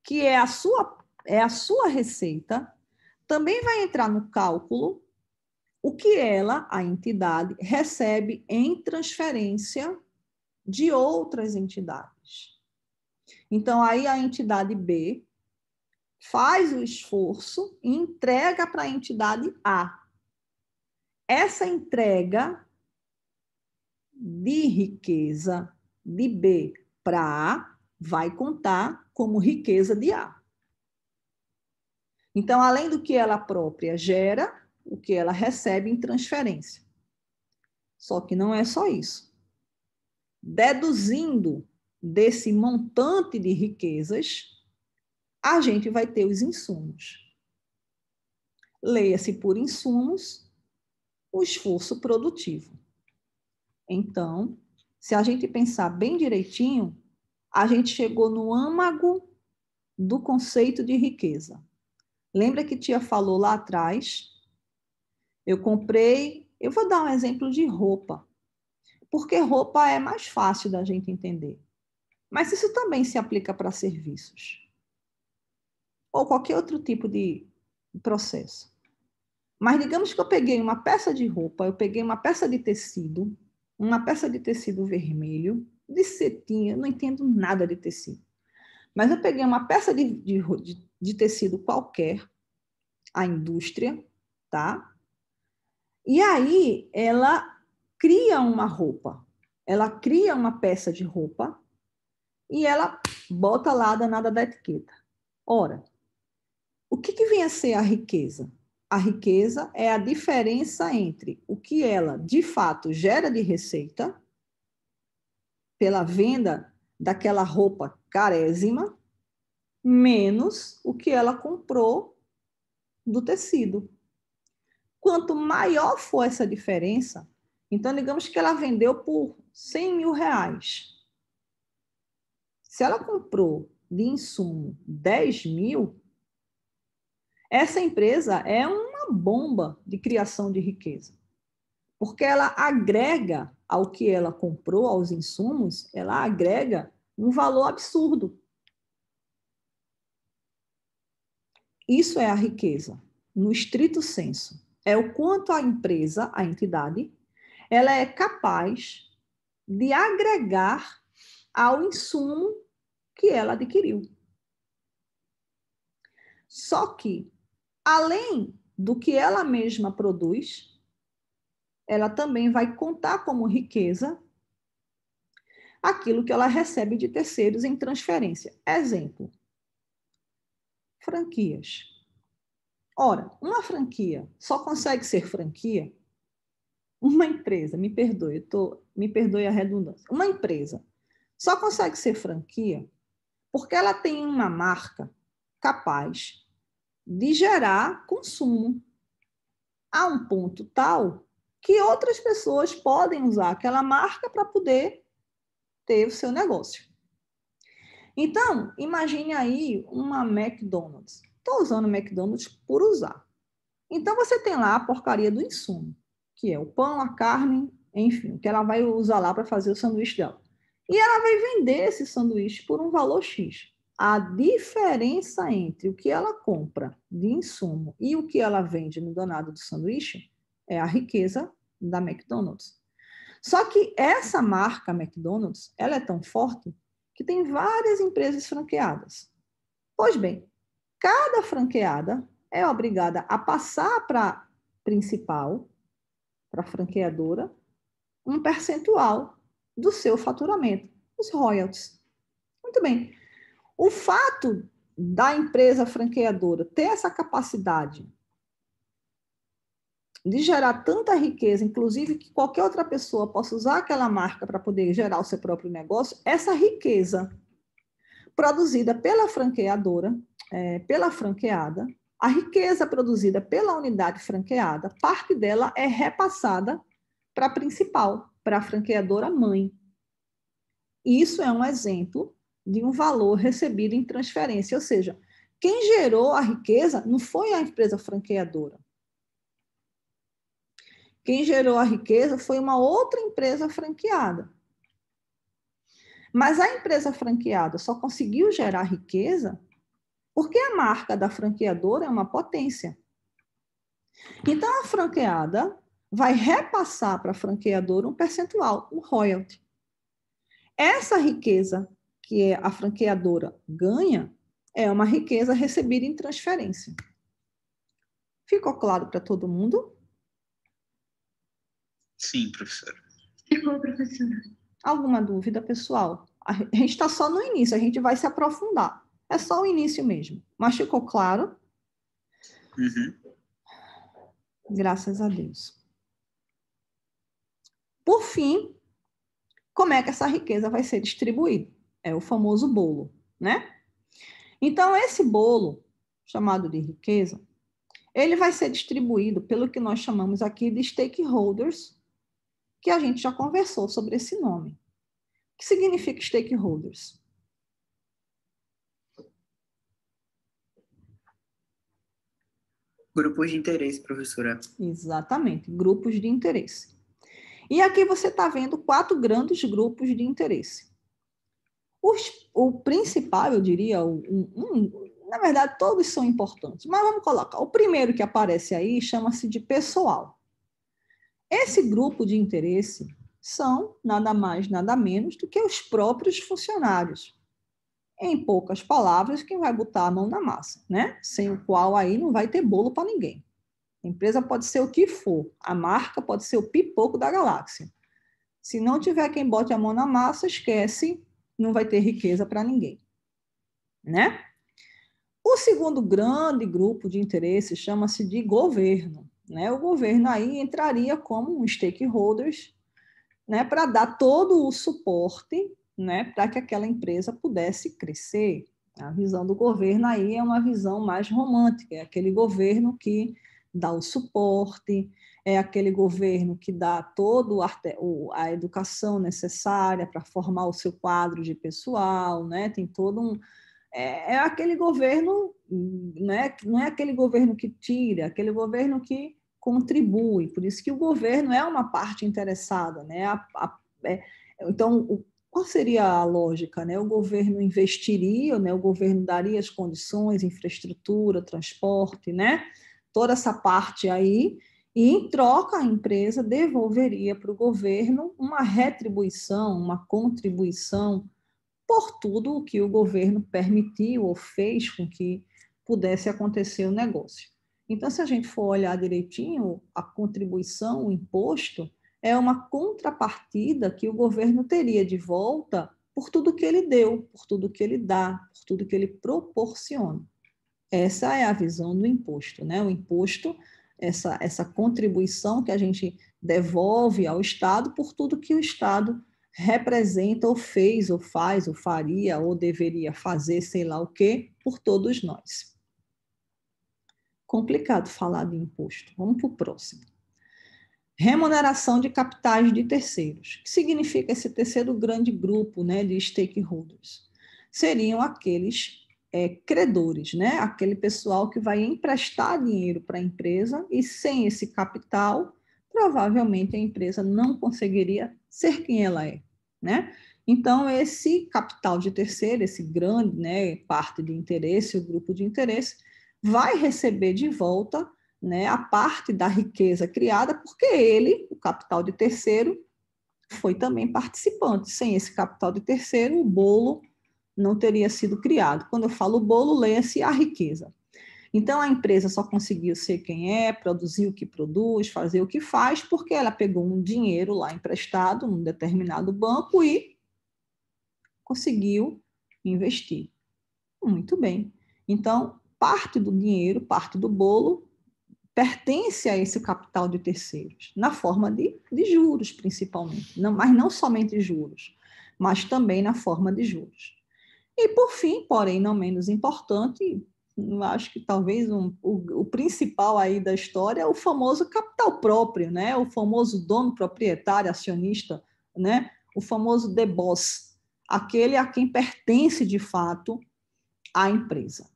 que é a, sua, é a sua receita, também vai entrar no cálculo o que ela, a entidade, recebe em transferência de outras entidades. Então, aí a entidade B faz o esforço e entrega para a entidade A. Essa entrega de riqueza de B para A vai contar como riqueza de A. Então, além do que ela própria gera, o que ela recebe em transferência. Só que não é só isso. Deduzindo desse montante de riquezas, a gente vai ter os insumos. Leia-se por insumos o esforço produtivo. Então, se a gente pensar bem direitinho, a gente chegou no âmago do conceito de riqueza. Lembra que tia falou lá atrás? Eu comprei, eu vou dar um exemplo de roupa porque roupa é mais fácil da gente entender. Mas isso também se aplica para serviços ou qualquer outro tipo de processo. Mas digamos que eu peguei uma peça de roupa, eu peguei uma peça de tecido, uma peça de tecido vermelho, de cetim, eu não entendo nada de tecido. Mas eu peguei uma peça de, de, de tecido qualquer, a indústria, tá? E aí ela cria uma roupa, ela cria uma peça de roupa e ela bota lá a danada da etiqueta. Ora, o que, que vem a ser a riqueza? A riqueza é a diferença entre o que ela de fato gera de receita pela venda daquela roupa carésima, menos o que ela comprou do tecido. Quanto maior for essa diferença, então, digamos que ela vendeu por 100 mil reais. Se ela comprou de insumo 10 mil, essa empresa é uma bomba de criação de riqueza, porque ela agrega ao que ela comprou, aos insumos, ela agrega um valor absurdo. Isso é a riqueza, no estrito senso. É o quanto a empresa, a entidade, ela é capaz de agregar ao insumo que ela adquiriu. Só que, além do que ela mesma produz, ela também vai contar como riqueza aquilo que ela recebe de terceiros em transferência. Exemplo: franquias. Ora, uma franquia só consegue ser franquia uma empresa, me perdoe, eu tô, me perdoe a redundância, uma empresa só consegue ser franquia porque ela tem uma marca capaz de gerar consumo a um ponto tal que outras pessoas podem usar aquela marca para poder ter o seu negócio. Então, imagine aí uma McDonald's. Estou usando McDonald's por usar. Então, você tem lá a porcaria do insumo que é o pão, a carne, enfim, que ela vai usar lá para fazer o sanduíche dela. E ela vai vender esse sanduíche por um valor X. A diferença entre o que ela compra de insumo e o que ela vende no danado do sanduíche é a riqueza da McDonald's. Só que essa marca McDonald's, ela é tão forte que tem várias empresas franqueadas. Pois bem, cada franqueada é obrigada a passar para a principal para a franqueadora um percentual do seu faturamento, os royalties. Muito bem. O fato da empresa franqueadora ter essa capacidade de gerar tanta riqueza, inclusive que qualquer outra pessoa possa usar aquela marca para poder gerar o seu próprio negócio, essa riqueza produzida pela franqueadora, é, pela franqueada, a riqueza produzida pela unidade franqueada, parte dela é repassada para a principal, para a franqueadora mãe. Isso é um exemplo de um valor recebido em transferência, ou seja, quem gerou a riqueza não foi a empresa franqueadora. Quem gerou a riqueza foi uma outra empresa franqueada. Mas a empresa franqueada só conseguiu gerar riqueza porque a marca da franqueadora é uma potência. Então, a franqueada vai repassar para a franqueadora um percentual, um royalty. Essa riqueza que a franqueadora ganha é uma riqueza recebida em transferência. Ficou claro para todo mundo? Sim, professora. Ficou, professora. Alguma dúvida, pessoal? A gente está só no início, a gente vai se aprofundar. É só o início mesmo. Mas ficou claro? Uhum. Graças a Deus. Por fim, como é que essa riqueza vai ser distribuída? É o famoso bolo, né? Então, esse bolo, chamado de riqueza, ele vai ser distribuído pelo que nós chamamos aqui de stakeholders, que a gente já conversou sobre esse nome. O que significa stakeholders? Grupos de interesse, professora. Exatamente, grupos de interesse. E aqui você está vendo quatro grandes grupos de interesse. Os, o principal, eu diria, um, um, na verdade, todos são importantes, mas vamos colocar. O primeiro que aparece aí chama-se de pessoal. Esse grupo de interesse são nada mais, nada menos do que os próprios funcionários. Em poucas palavras, quem vai botar a mão na massa, né? Sem o qual aí não vai ter bolo para ninguém. A empresa pode ser o que for, a marca pode ser o pipoco da galáxia. Se não tiver quem bote a mão na massa, esquece, não vai ter riqueza para ninguém, né? O segundo grande grupo de interesse chama-se de governo. Né? O governo aí entraria como um stakeholders né? para dar todo o suporte né, para que aquela empresa pudesse crescer. A visão do governo aí é uma visão mais romântica, é aquele governo que dá o suporte, é aquele governo que dá toda a educação necessária para formar o seu quadro de pessoal, né? Tem todo um é, é aquele governo, né? Não é aquele governo que tira, é aquele governo que contribui. Por isso que o governo é uma parte interessada, né? A, a, é, então o qual seria a lógica? Né? O governo investiria, né? o governo daria as condições, infraestrutura, transporte, né? toda essa parte aí, e em troca a empresa devolveria para o governo uma retribuição, uma contribuição por tudo o que o governo permitiu ou fez com que pudesse acontecer o negócio. Então, se a gente for olhar direitinho, a contribuição, o imposto, é uma contrapartida que o governo teria de volta por tudo que ele deu, por tudo que ele dá, por tudo que ele proporciona. Essa é a visão do imposto, né? O imposto, essa, essa contribuição que a gente devolve ao Estado por tudo que o Estado representa, ou fez, ou faz, ou faria, ou deveria fazer, sei lá o quê, por todos nós. Complicado falar de imposto. Vamos para o próximo remuneração de capitais de terceiros. O que significa esse terceiro grande grupo né, de stakeholders? Seriam aqueles é, credores, né? aquele pessoal que vai emprestar dinheiro para a empresa e sem esse capital, provavelmente a empresa não conseguiria ser quem ela é. Né? Então, esse capital de terceiro, esse grande né, parte de interesse, o grupo de interesse, vai receber de volta né, a parte da riqueza criada, porque ele, o capital de terceiro, foi também participante. Sem esse capital de terceiro, o bolo não teria sido criado. Quando eu falo bolo, leia-se a riqueza. Então, a empresa só conseguiu ser quem é, produzir o que produz, fazer o que faz, porque ela pegou um dinheiro lá emprestado num determinado banco e conseguiu investir. Muito bem. Então, parte do dinheiro, parte do bolo, pertence a esse capital de terceiros, na forma de, de juros, principalmente, não, mas não somente juros, mas também na forma de juros. E, por fim, porém, não menos importante, acho que talvez um, o, o, principal aí da história é o famoso capital próprio, né? o famoso dono proprietário, acionista, né? o famoso the boss, aquele a quem pertence de fato a empresa.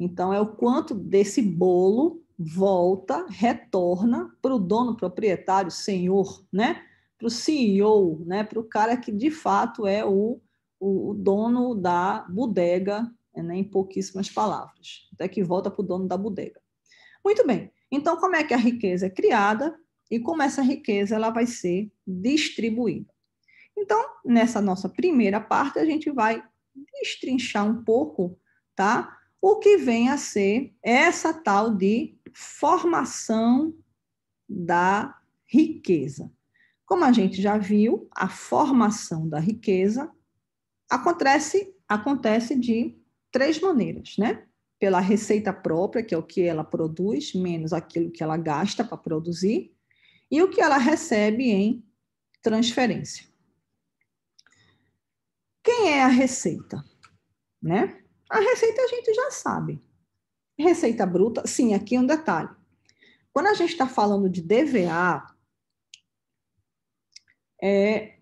Então, é o quanto desse bolo volta, retorna para o dono proprietário, senhor, né? Para o CEO, né? Para o cara que de fato é o, o, dono da bodega, é, né? em pouquíssimas palavras, até que volta para o dono da bodega. Muito bem. Então, como é que a riqueza é criada e como essa riqueza ela vai ser distribuída? Então, nessa nossa primeira parte, a gente vai destrinchar um pouco, tá? o que vem a ser essa tal de formação da riqueza. Como a gente já viu, a formação da riqueza acontece acontece de três maneiras, né? Pela receita própria, que é o que ela produz menos aquilo que ela gasta para produzir, e o que ela recebe em transferência. Quem é a receita, né? A receita a gente já sabe. Receita bruta, sim, aqui é um detalhe. Quando a gente está falando de DVA, é,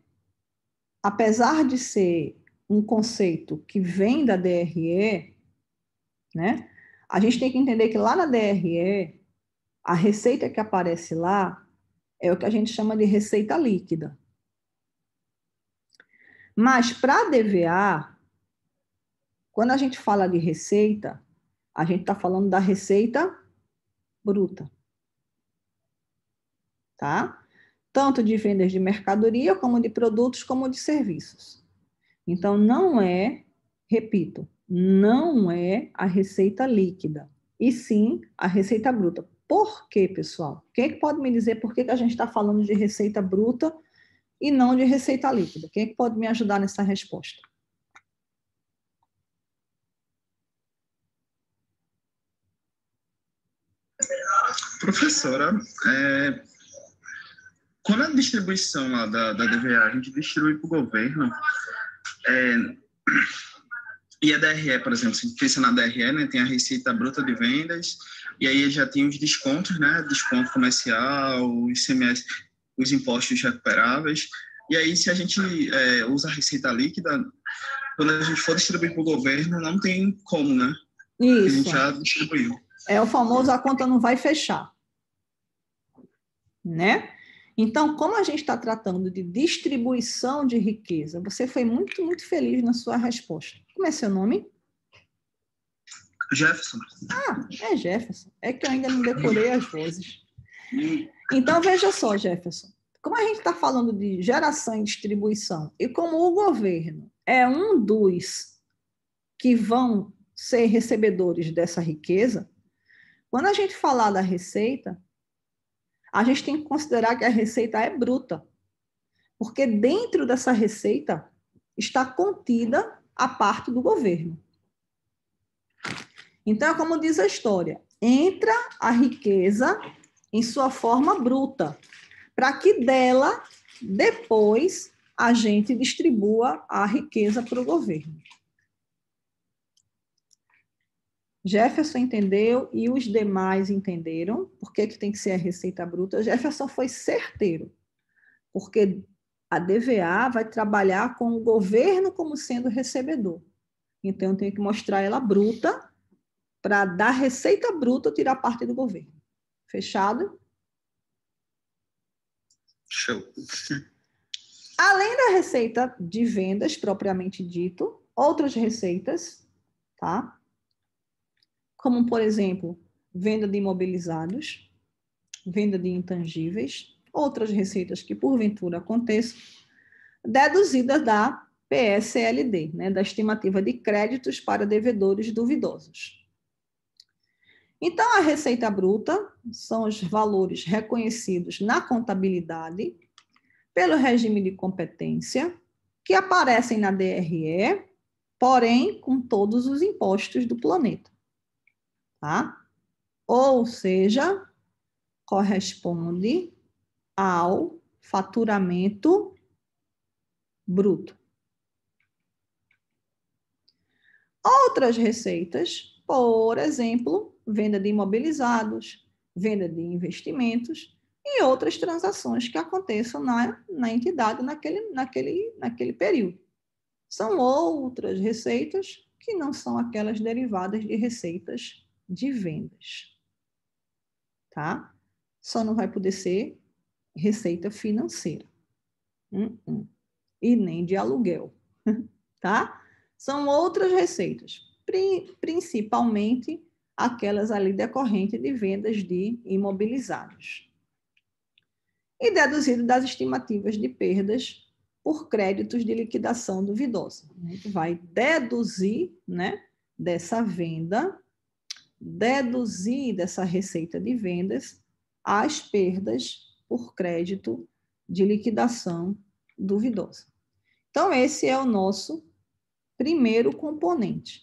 apesar de ser um conceito que vem da DRE, né, a gente tem que entender que lá na DRE, a receita que aparece lá é o que a gente chama de receita líquida. Mas para DVA, quando a gente fala de receita, a gente está falando da receita bruta. Tá? Tanto de vendas de mercadoria, como de produtos, como de serviços. Então, não é, repito, não é a receita líquida, e sim a receita bruta. Por quê, pessoal? Quem é que pode me dizer por que, que a gente está falando de receita bruta e não de receita líquida? Quem é que pode me ajudar nessa resposta? Professora, é, quando a distribuição lá da, da DVA, a gente distribui para o governo, é, e a DRE, por exemplo, se pensa na DRE, né, tem a receita bruta de vendas, e aí já tem os descontos, né, desconto comercial, o ICMS, os impostos recuperáveis, e aí se a gente é, usa a receita líquida, quando a gente for distribuir para o governo, não tem como, né? Isso. A gente já distribuiu. É o famoso, a conta não vai fechar né? Então, como a gente está tratando de distribuição de riqueza, você foi muito, muito feliz na sua resposta. Como é seu nome? Jefferson. Ah, é Jefferson. É que eu ainda não decorei as vozes. Então, veja só, Jefferson. Como a gente está falando de geração e distribuição, e como o governo é um dos que vão ser recebedores dessa riqueza, quando a gente falar da receita, a gente tem que considerar que a receita é bruta, porque dentro dessa receita está contida a parte do governo. Então, é como diz a história: entra a riqueza em sua forma bruta, para que dela, depois, a gente distribua a riqueza para o governo. Jefferson entendeu e os demais entenderam por que, que tem que ser a receita bruta. Jefferson foi certeiro, porque a DVA vai trabalhar com o governo como sendo recebedor. Então, eu tenho que mostrar ela bruta para dar receita bruta tirar parte do governo. Fechado? Show. Além da receita de vendas propriamente dito, outras receitas, tá? como, por exemplo, venda de imobilizados, venda de intangíveis, outras receitas que porventura aconteçam, deduzidas da PSLD, né, da estimativa de créditos para devedores duvidosos. Então, a receita bruta são os valores reconhecidos na contabilidade pelo regime de competência, que aparecem na DRE, porém com todos os impostos do planeta tá? Ou seja, corresponde ao faturamento bruto. Outras receitas, por exemplo, venda de imobilizados, venda de investimentos e outras transações que aconteçam na, na entidade naquele, naquele, naquele período. São outras receitas que não são aquelas derivadas de receitas de vendas. Tá? Só não vai poder ser receita financeira. Uh -uh. E nem de aluguel. *laughs* tá? São outras receitas, principalmente aquelas ali decorrentes de vendas de imobilizados. E deduzido das estimativas de perdas por créditos de liquidação duvidosa. A gente vai deduzir né, dessa venda deduzir dessa receita de vendas as perdas por crédito de liquidação duvidosa. Então, esse é o nosso primeiro componente: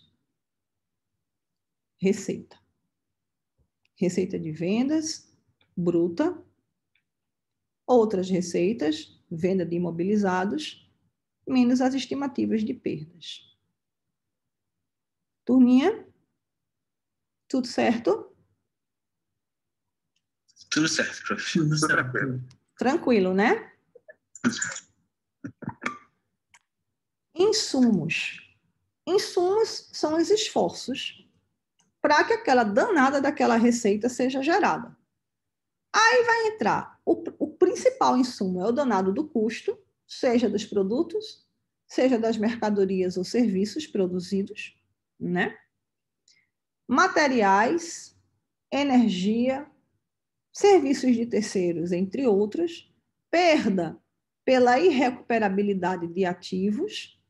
receita. Receita de vendas bruta, outras receitas, venda de imobilizados, menos as estimativas de perdas. Turminha, tudo certo? Tudo certo, prof. Tudo certo. Tranquilo. Tranquilo, né? Insumos. Insumos são os esforços para que aquela danada daquela receita seja gerada. Aí vai entrar o, o, principal insumo é o danado do custo, seja dos produtos, seja das mercadorias ou serviços produzidos, né? materiais, energia, serviços de terceiros, entre outros, perda pela irrecuperabilidade de ativos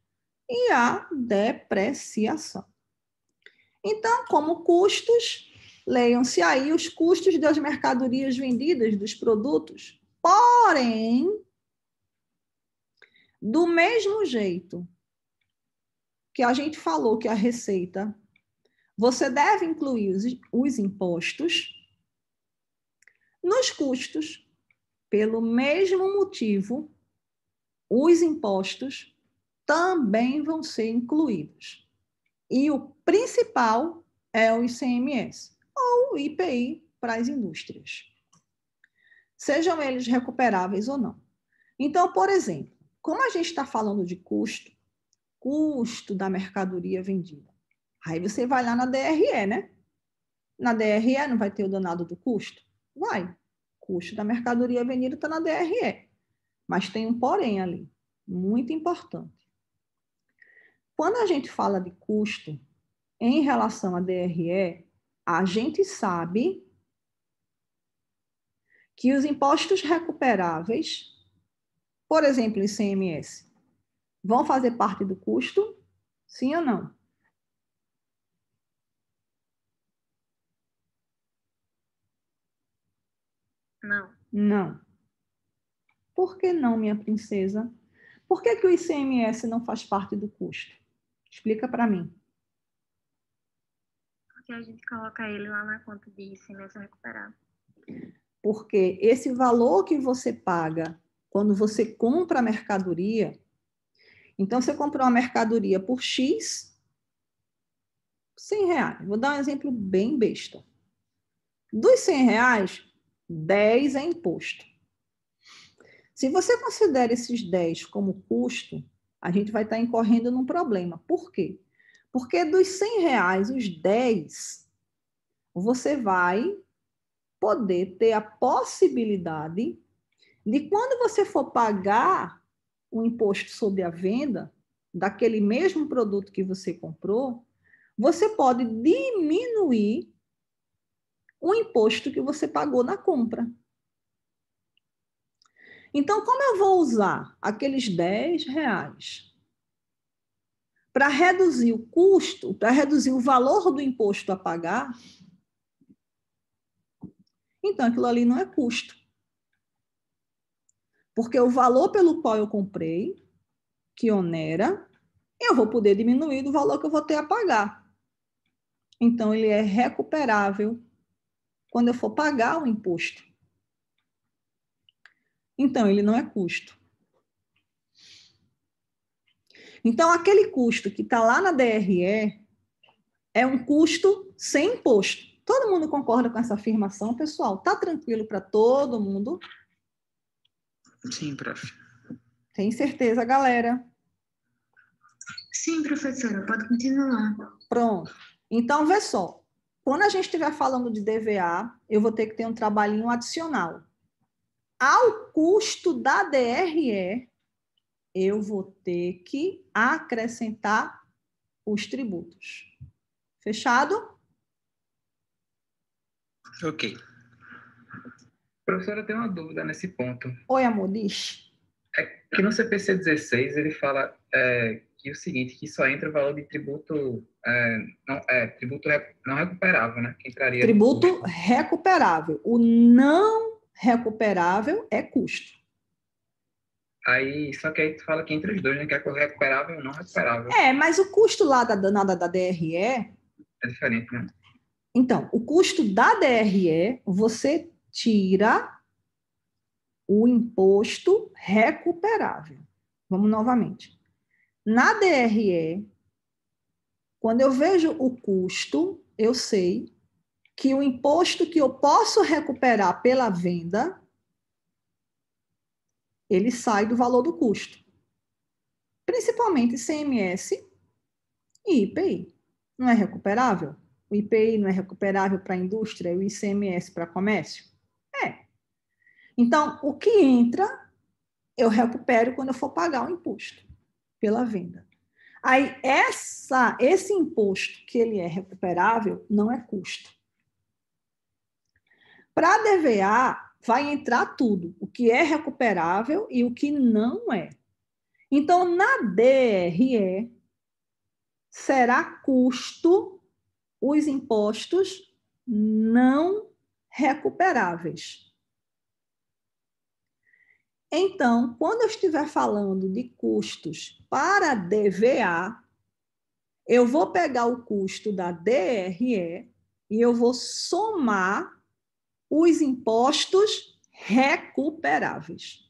e a depreciação. Então, como custos, leiam-se aí os custos das mercadorias vendidas, dos produtos. Porém, do mesmo jeito que a gente falou que a receita você deve incluir os, os impostos nos custos, pelo mesmo motivo, os impostos também vão ser incluídos. E o principal é o ICMS, ou o IPI para as indústrias, sejam eles recuperáveis ou não. Então, por exemplo, como a gente está falando de custo, custo da mercadoria vendida, Aí você vai lá na DRE, né? Na DRE não vai ter o danado do custo? Vai. O custo da mercadoria vendida está na DRE. Mas tem um porém ali, muito importante. Quando a gente fala de custo em relação à DRE, a gente sabe que os impostos recuperáveis, por exemplo, ICMS, vão fazer parte do custo? Sim ou não? Não. Não. Por que não, minha princesa? Por que, que o ICMS não faz parte do custo? Explica para mim. Porque a gente coloca ele lá na conta de ICMS recuperado. Porque esse valor que você paga quando você compra a mercadoria, então você comprou uma mercadoria por X, 100 reais. Vou dar um exemplo bem besta. Dos 100 reais, 10 é imposto. Se você considera esses 10 como custo, a gente vai estar incorrendo num problema. Por quê? Porque dos 100 reais, os 10, você vai poder ter a possibilidade de quando você for pagar o imposto sobre a venda daquele mesmo produto que você comprou, você pode diminuir o imposto que você pagou na compra. Então, como eu vou usar aqueles 10 reais para reduzir o custo, para reduzir o valor do imposto a pagar? Então, aquilo ali não é custo. Porque o valor pelo qual eu comprei, que onera, eu vou poder diminuir do valor que eu vou ter a pagar. Então, ele é recuperável quando eu for pagar o imposto. Então, ele não é custo. Então, aquele custo que está lá na DRE é um custo sem imposto. Todo mundo concorda com essa afirmação, pessoal? Tá tranquilo para todo mundo? Sim, prof. Tem certeza, galera? Sim, professora, pode continuar. Pronto. Então, vê só. Quando a gente estiver falando de DVA, eu vou ter que ter um trabalhinho adicional. Ao custo da DRE, eu vou ter que acrescentar os tributos. Fechado? Ok. Professora, tem uma dúvida nesse ponto. Oi, amor, diz. É que no CPC 16 ele fala é, que é o seguinte, que só entra o valor de tributo é, não, é, tributo não recuperável, né? Que entraria tributo recuperável. O não recuperável é custo. Aí, só que aí tu fala que entre os dois, né? Que é recuperável e não recuperável. É, mas o custo lá da danada da DRE... É diferente, né? Então, o custo da DRE, você tira o imposto recuperável. Vamos novamente. Na DRE, quando eu vejo o custo, eu sei que o imposto que eu posso recuperar pela venda, ele sai do valor do custo. Principalmente CMS e IPI. Não é recuperável? O IPI não é recuperável para a indústria e o ICMS para comércio? É. Então, o que entra, eu recupero quando eu for pagar o imposto pela venda. Aí essa, esse imposto que ele é recuperável não é custo. Para DVA vai entrar tudo, o que é recuperável e o que não é. Então na DRE será custo os impostos não recuperáveis. Então, quando eu estiver falando de custos para DVA, eu vou pegar o custo da DRE e eu vou somar os impostos recuperáveis.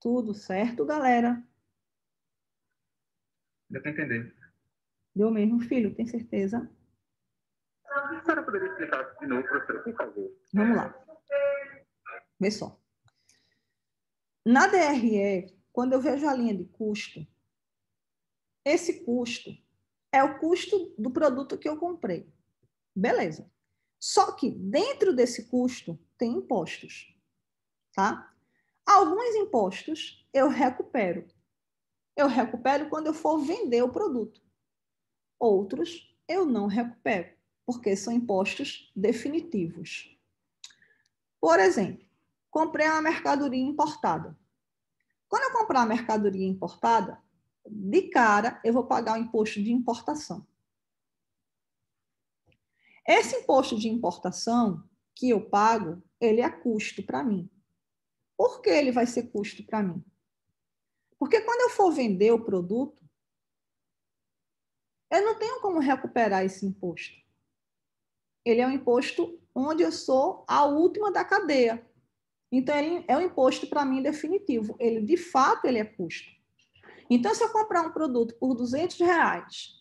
Tudo certo, galera? Deu para entender. Deu mesmo, filho, tem certeza? Não, a poderia explicar de novo, professor, por favor. Vamos lá. Vê só. Na DRE, quando eu vejo a linha de custo, esse custo é o custo do produto que eu comprei. Beleza. Só que dentro desse custo tem impostos, tá? Alguns impostos eu recupero. Eu recupero quando eu for vender o produto. Outros eu não recupero, porque são impostos definitivos. Por exemplo, comprei uma mercadoria importada. Quando eu comprar a mercadoria importada, de cara eu vou pagar o imposto de importação. Esse imposto de importação que eu pago, ele é custo para mim. Por que ele vai ser custo para mim? Porque quando eu for vender o produto, eu não tenho como recuperar esse imposto. Ele é um imposto onde eu sou a última da cadeia. Então, ele é um imposto, para mim, definitivo. Ele, de fato, ele é custo. Então, se eu comprar um produto por 200 reais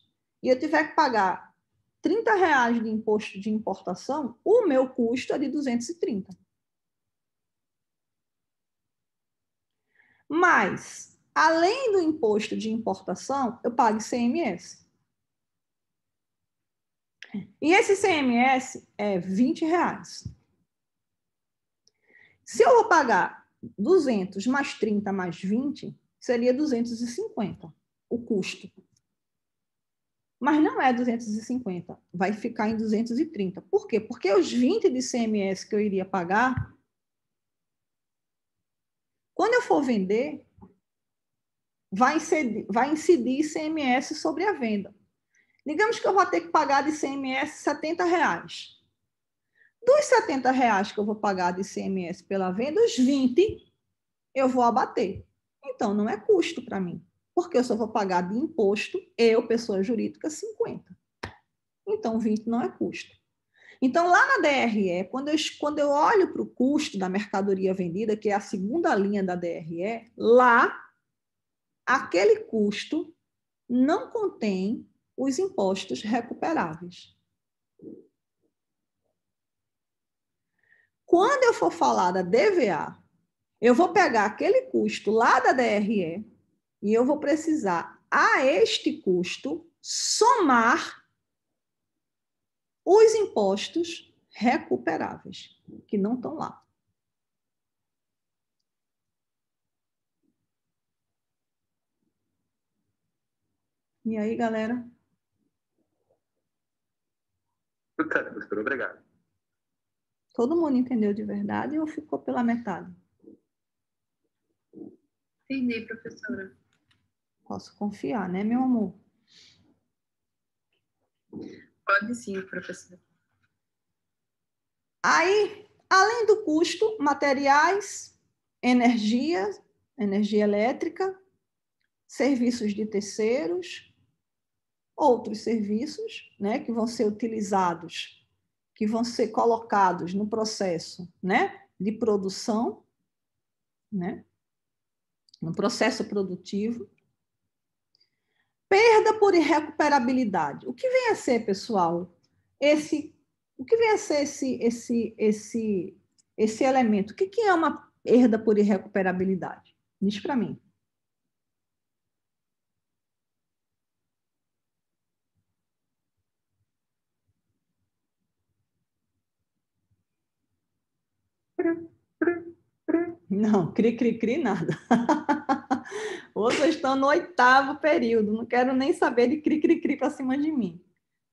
e eu tiver que pagar 30 reais de imposto de importação, o meu custo é de 230. Mas, além do imposto de importação, eu pago CMS. E esse CMS é 20 reais. Se eu vou pagar 200 mais 30 mais 20, seria 250 o custo. Mas não é 250, vai ficar em 230. Por quê? Porque os 20 de CMS que eu iria pagar, quando eu for vender, vai incidir, vai incidir ICMS sobre a venda. Digamos que eu vou ter que pagar de CMS 70 reais. Dos 70 reais que eu vou pagar de ICMS pela venda, os 20 eu vou abater. Então, não é custo para mim, porque eu só vou pagar de imposto, eu, pessoa jurídica, 50. Então, 20 não é custo. Então, lá na DRE, quando eu, quando eu olho para o custo da mercadoria vendida, que é a segunda linha da DRE, lá, aquele custo não contém os impostos recuperáveis. Quando eu for falar da DVA, eu vou pegar aquele custo lá da DRE e eu vou precisar a este custo somar os impostos recuperáveis que não estão lá. E aí, galera? Tudo certo, professor. Obrigado. Todo mundo entendeu de verdade ou ficou pela metade? Entendi, professora. Posso confiar, né, meu amor? Pode sim, professora. Aí, além do custo, materiais, energia, energia elétrica, serviços de terceiros, outros serviços, né, que vão ser utilizados que vão ser colocados no processo né, de produção, né, no processo produtivo. Perda por irrecuperabilidade. O que vem a ser, pessoal, esse o que vem a ser esse esse esse esse elemento? O que, que é uma perda por irrecuperabilidade? Diz para mim. Não, cri, cri, cri, nada. *laughs* Outras estão no oitavo período, não quero nem saber de cri, cri, cri para cima de mim.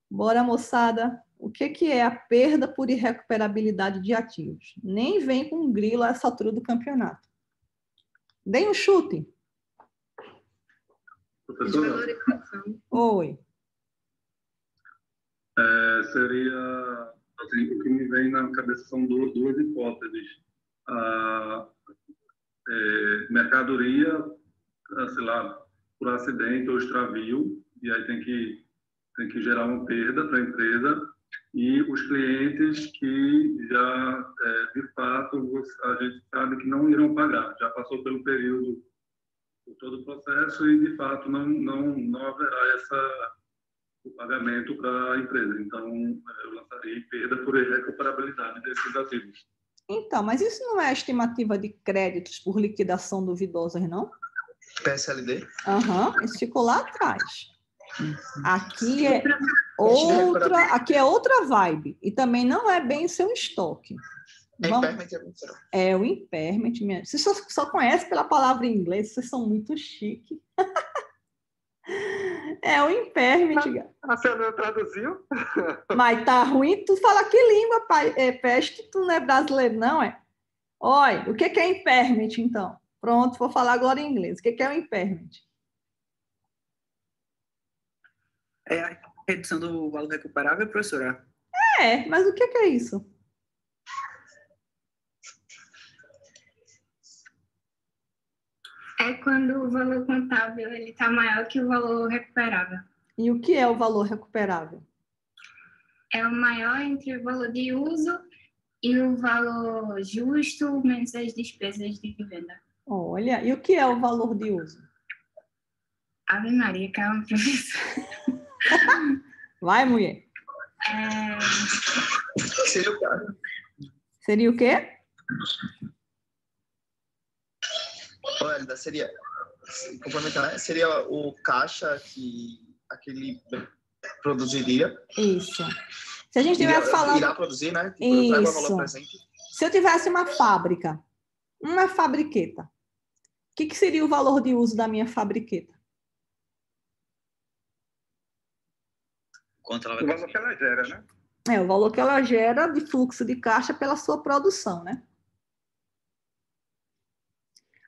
Bora, moçada. O que, que é a perda por irrecuperabilidade de ativos? Nem vem com grilo a essa altura do campeonato. Dê um chute. Oi. É, seria. Assim, o que me vem na cabeça são duas, duas hipóteses. Ah, é, mercadoria, sei lá, por acidente ou extravio, e aí tem que, tem que gerar uma perda para a empresa, e os clientes que já, é, de fato, a gente sabe que não irão pagar, já passou pelo período, por todo o processo, e de fato não, não, não haverá essa, o pagamento para a empresa. Então, é, eu lançarei perda por irrecuperabilidade desses ativos. Então, mas isso não é estimativa de créditos por liquidação duvidosa, não? PSLD? Aham, uhum, isso ficou lá atrás. Uhum. Aqui é, é outra, aqui é outra vibe e também não é bem seu estoque. É Vamos... É o impairment. Minha... Você só, só conhece pela palavra em inglês, vocês são muito chique. É o impermite tá diga. Tá senhora traduziu? *laughs* Mas tá ruim. Tu fala que língua, pai? É, peste, tu não é brasileiro, não é? Oi, o que, é impermit, então? Pronto, vou falar agora em inglês. O que, é o impermit? É a redução do valor recuperável, professora? É, mas o que é isso? é quando o valor contábil ele está maior que o valor recuperável. E o que é o valor recuperável? É o maior entre o valor de uso e o valor justo menos as despesas de venda. Olha, e o que é o valor de uso? Ave Maria, calma, é professor. Vai, mulher. É... Seria o quê? Seria o quê? sólida seria complementar né? seria o caixa que aquele produziria. Isso. Se a gente tivesse falando. Irá produzir, né? Tipo, Isso. Se eu tivesse uma fábrica, uma fabriqueta, o que, que seria o valor de uso da minha fabriqueta? Quanto ela vai o valor que ela gera, né? É, o valor que ela gera de fluxo de caixa pela sua produção, né?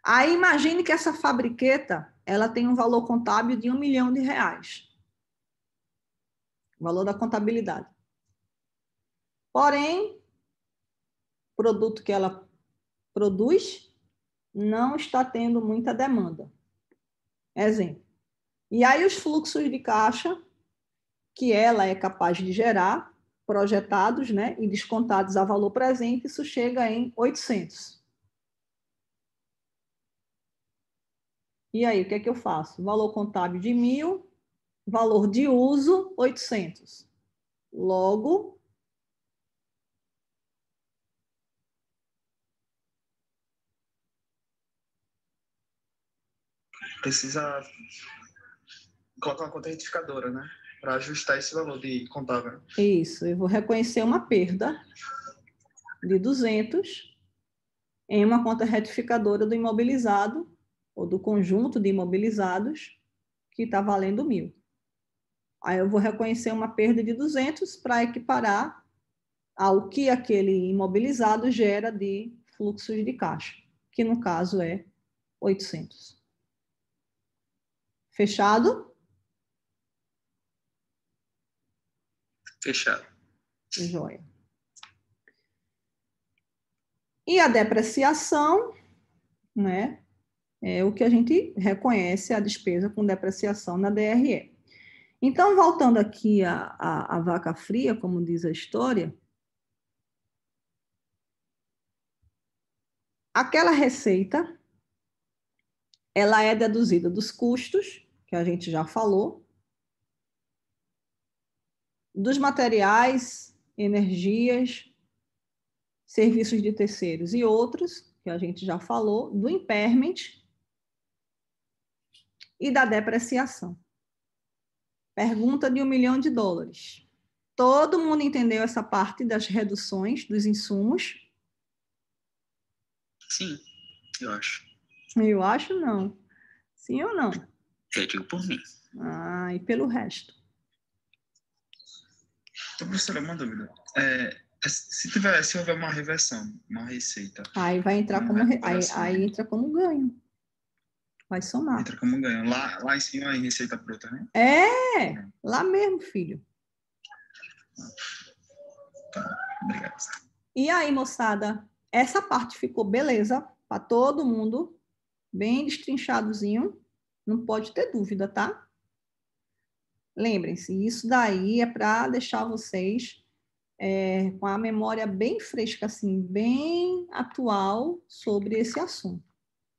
Aí imagine que essa fabriqueta ela tem um valor contábil de um milhão de reais. O valor da contabilidade. Porém, o produto que ela produz não está tendo muita demanda. Exemplo. E aí os fluxos de caixa que ela é capaz de gerar, projetados né, e descontados a valor presente, isso chega em 800. E aí, o que é que eu faço? Valor contábil de mil, valor de uso 800. Logo, precisa colocar uma conta retificadora, né? Para ajustar esse valor de contábil. Isso, eu vou reconhecer uma perda de 200 em uma conta retificadora do imobilizado ou do conjunto de imobilizados, que está valendo mil. Aí eu vou reconhecer uma perda de 200 para equiparar ao que aquele imobilizado gera de fluxos de caixa, que no caso é 800. Fechado? Fechado. Joia. E a depreciação, né? é o que a gente reconhece a despesa com depreciação na DRE. Então, voltando aqui à, à, à vaca fria, como diz a história, aquela receita ela é deduzida dos custos, que a gente já falou, dos materiais, energias, serviços de terceiros e outros, que a gente já falou, do impairment, e da depreciação. Pergunta de um milhão de dólares. Todo mundo entendeu essa parte das reduções dos insumos? Sim, eu acho. Eu acho não. Sim ou não? Eu digo por mim. Ah, e pelo resto? Então, professora, uma dúvida. É, é, se, tiver, se houver uma reversão, uma receita. Aí vai entrar como, é aí, aí né? entra como ganho. Vai somar. Entra como ganho. Lá, lá cima em é receita bruta, né? É, é, lá mesmo, filho. Tá, obrigado. E aí, moçada? Essa parte ficou beleza para todo mundo, bem destrinchadozinho. Não pode ter dúvida, tá? Lembrem-se, isso daí é para deixar vocês é, com a memória bem fresca, assim, bem atual sobre esse assunto.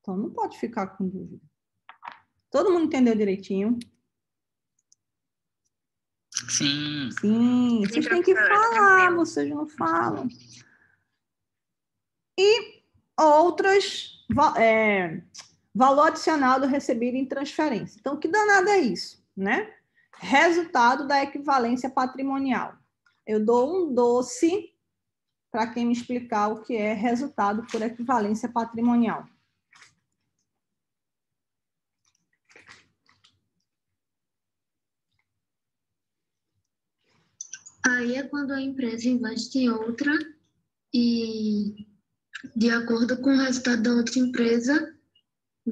Então, não pode ficar com dúvida. Todo mundo entendeu direitinho? Sim. Sim, vocês têm que falar, vocês não falam. E outras, é, valor adicional do recebido em transferência. Então, que danada é isso, né? Resultado da equivalência patrimonial. Eu dou um doce para quem me explicar o que é resultado por equivalência patrimonial. Aí é quando a empresa investe em outra e, de acordo com o resultado da outra empresa,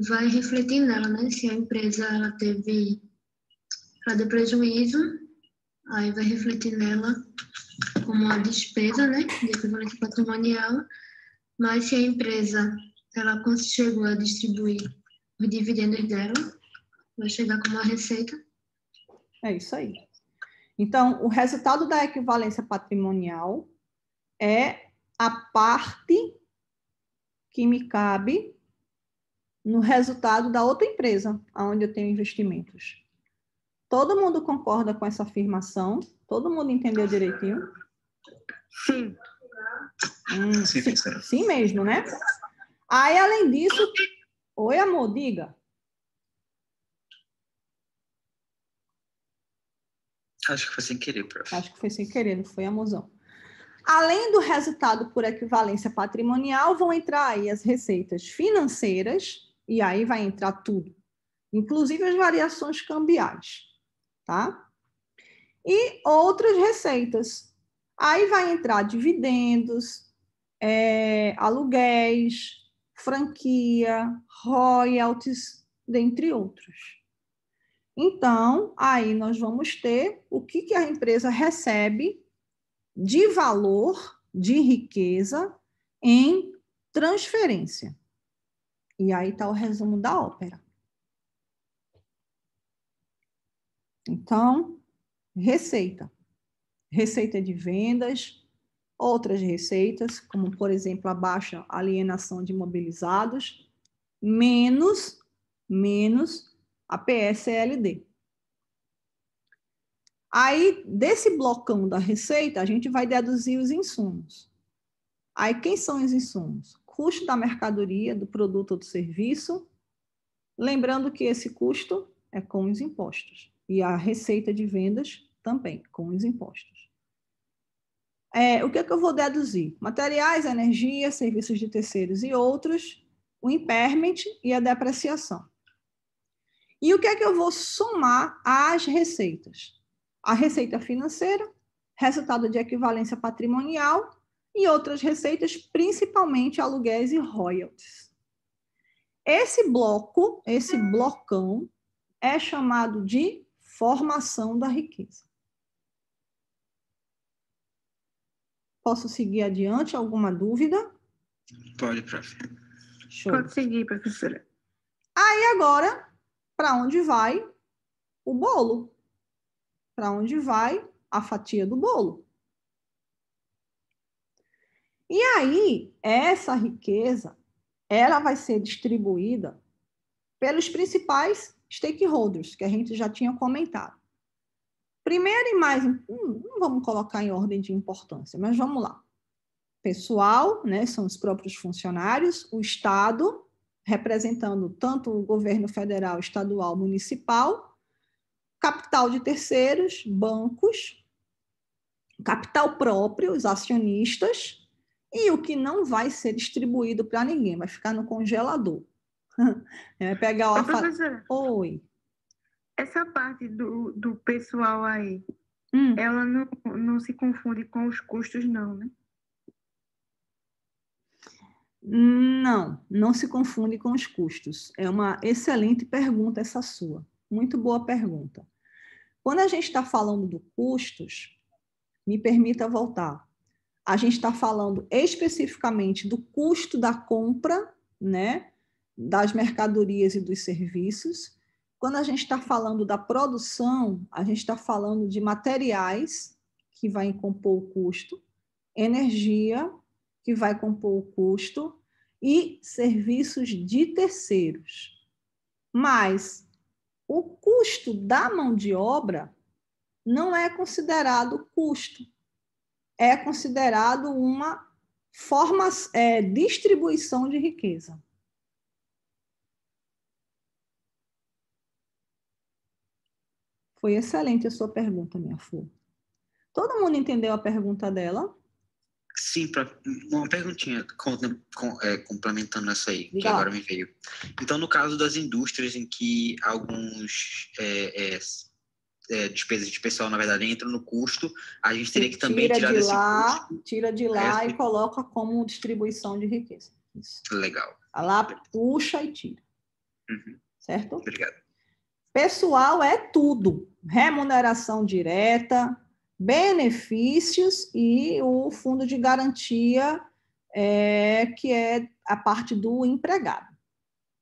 vai refletir nela, né? Se a empresa ela teve, ela deu prejuízo, aí vai refletir nela como uma despesa, né? De equivalente patrimonial. Mas se a empresa ela chegou a distribuir os dividendos dela, vai chegar como uma receita. É isso aí. Então, o resultado da equivalência patrimonial é a parte que me cabe no resultado da outra empresa, onde eu tenho investimentos. Todo mundo concorda com essa afirmação? Todo mundo entendeu direitinho? Sim. Hum, sim, sim, sim mesmo, né? Aí, além disso. Oi, amor, diga. Acho que foi sem querer, prof. Acho que foi sem querer, não foi mozão. Além do resultado por equivalência patrimonial, vão entrar aí as receitas financeiras, e aí vai entrar tudo, inclusive as variações cambiais, tá? E outras receitas. Aí vai entrar dividendos, é, aluguéis, franquia, royalties, dentre outros. Então, aí nós vamos ter o que, que a empresa recebe de valor, de riqueza, em transferência. E aí está o resumo da ópera. Então, receita. Receita de vendas, outras receitas, como, por exemplo, a baixa alienação de imobilizados, menos, menos a PSLD. Aí, desse blocão da receita, a gente vai deduzir os insumos. Aí, quem são os insumos? Custo da mercadoria, do produto ou do serviço. Lembrando que esse custo é com os impostos. E a receita de vendas também, com os impostos. É, o que, é que eu vou deduzir? Materiais, energia, serviços de terceiros e outros, o impairment e a depreciação. E o que é que eu vou somar às receitas? A receita financeira, resultado de equivalência patrimonial e outras receitas, principalmente aluguéis e royalties. Esse bloco, esse blocão, é chamado de formação da riqueza. Posso seguir adiante? Alguma dúvida? Pode, professor. Pode seguir, professora. Aí agora para onde vai o bolo? Para onde vai a fatia do bolo? E aí, essa riqueza, ela vai ser distribuída pelos principais stakeholders, que a gente já tinha comentado. Primeiro e mais, hum, não vamos colocar em ordem de importância, mas vamos lá. Pessoal, né, são os próprios funcionários, o Estado, representando tanto o governo federal, estadual, municipal, capital de terceiros, bancos, capital próprio, os acionistas, e o que não vai ser distribuído para ninguém, vai ficar no congelador. *laughs* É pegar o alfa... Oi. Essa parte do, do pessoal aí, hum. ela não, não se confunde com os custos, não, né? Não, não se confunde com os custos. É uma excelente pergunta essa sua. Muito boa pergunta. Quando a gente está falando do custos, me permita voltar. A gente está falando especificamente do custo da compra, né, das mercadorias e dos serviços. Quando a gente está falando da produção, a gente está falando de materiais que vai compor o custo, energia, que vai compor o custo, e serviços de terceiros. Mas o custo da mão de obra não é considerado custo, é considerado uma forma, é, distribuição de riqueza. Foi excelente a sua pergunta, minha flor. Todo mundo entendeu a pergunta dela? Sim, pra, uma perguntinha com, com, é, complementando essa aí, Legal. que agora me veio. Então, no caso das indústrias em que alguns é, é, é, despesas de pessoal, na verdade, entram no custo, a gente teria que também tirar de desse lá, custo. Tira de lá essa... e coloca como distribuição de riqueza. Isso. Legal. Lá puxa e tira. Uhum. Certo? Obrigado. Pessoal é tudo. Remuneração direta, benefícios e o fundo de garantia, é, que é a parte do empregado.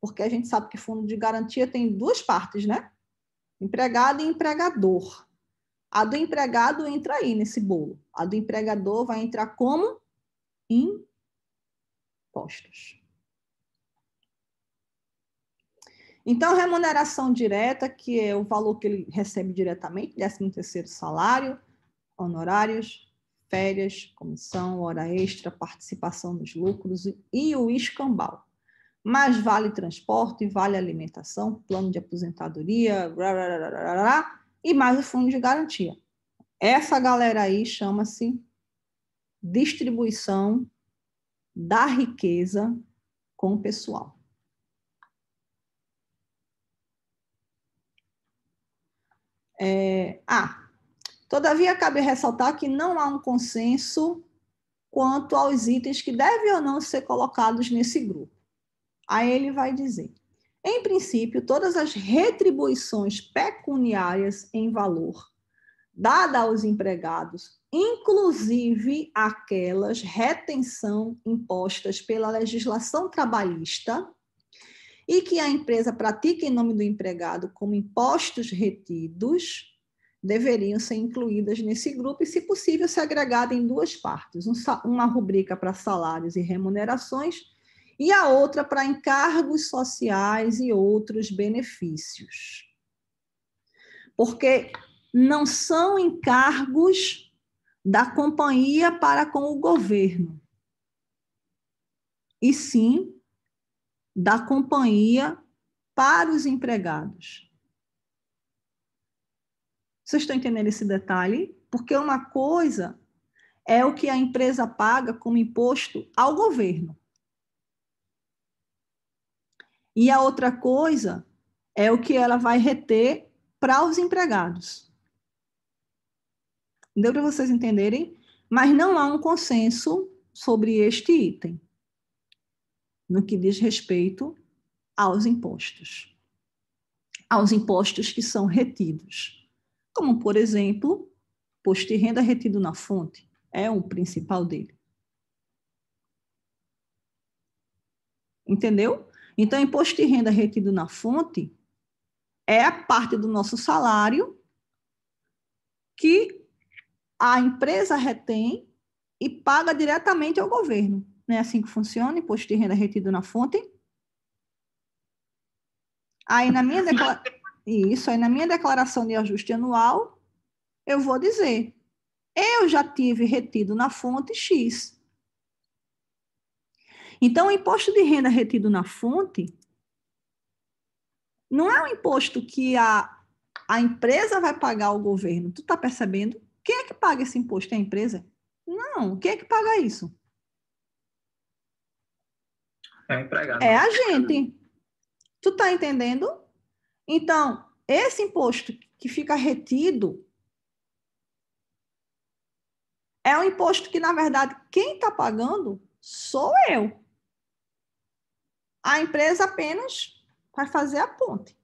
Porque a gente sabe que fundo de garantia tem duas partes, né? Empregado e empregador. A do empregado entra aí nesse bolo. A do empregador vai entrar como? Impostos. Então, remuneração direta, que é o valor que ele recebe diretamente, 13 terceiro salário, honorários, férias, comissão, hora extra, participação nos lucros e o escambau. Mas vale transporte, vale alimentação, plano de aposentadoria, rarararará, e mais o fundo de garantia. Essa galera aí chama-se distribuição da riqueza com o pessoal. É, ah, Todavia, cabe ressaltar que não há um consenso quanto aos itens que devem ou não ser colocados nesse grupo. Aí ele vai dizer: em princípio, todas as retribuições pecuniárias em valor dada aos empregados, inclusive aquelas retenção impostas pela legislação trabalhista e que a empresa pratica em nome do empregado como impostos retidos, deveriam ser incluídas nesse grupo e, se possível, se agregada em duas partes: uma rubrica para salários e remunerações e a outra para encargos sociais e outros benefícios. Porque não são encargos da companhia para com o governo, e sim da companhia para os empregados. Vocês estão entendendo esse detalhe? Porque uma coisa é o que a empresa paga como imposto ao governo. E a outra coisa é o que ela vai reter para os empregados. Deu para vocês entenderem? Mas não há um consenso sobre este item, no que diz respeito aos impostos, aos impostos que são retidos como, por exemplo, posto de renda retido na fonte, é o principal dele. Entendeu? Então, imposto de renda retido na fonte é a parte do nosso salário que a empresa retém e paga diretamente ao governo. Não é assim que funciona? Imposto de renda retido na fonte? Aí, na minha declaração. E isso aí na minha declaração de ajuste anual, eu vou dizer: eu já tive retido na fonte X. Então, o imposto de renda retido na fonte não é um imposto que a, a empresa vai pagar ao governo. Tu está percebendo? Quem é que paga esse imposto? É a empresa? Não. Quem é que paga isso? É, empregado. é a gente. Tu está entendendo? Então, esse imposto que fica retido é um imposto que, na verdade, quem está pagando sou eu. A empresa apenas vai fazer a ponte,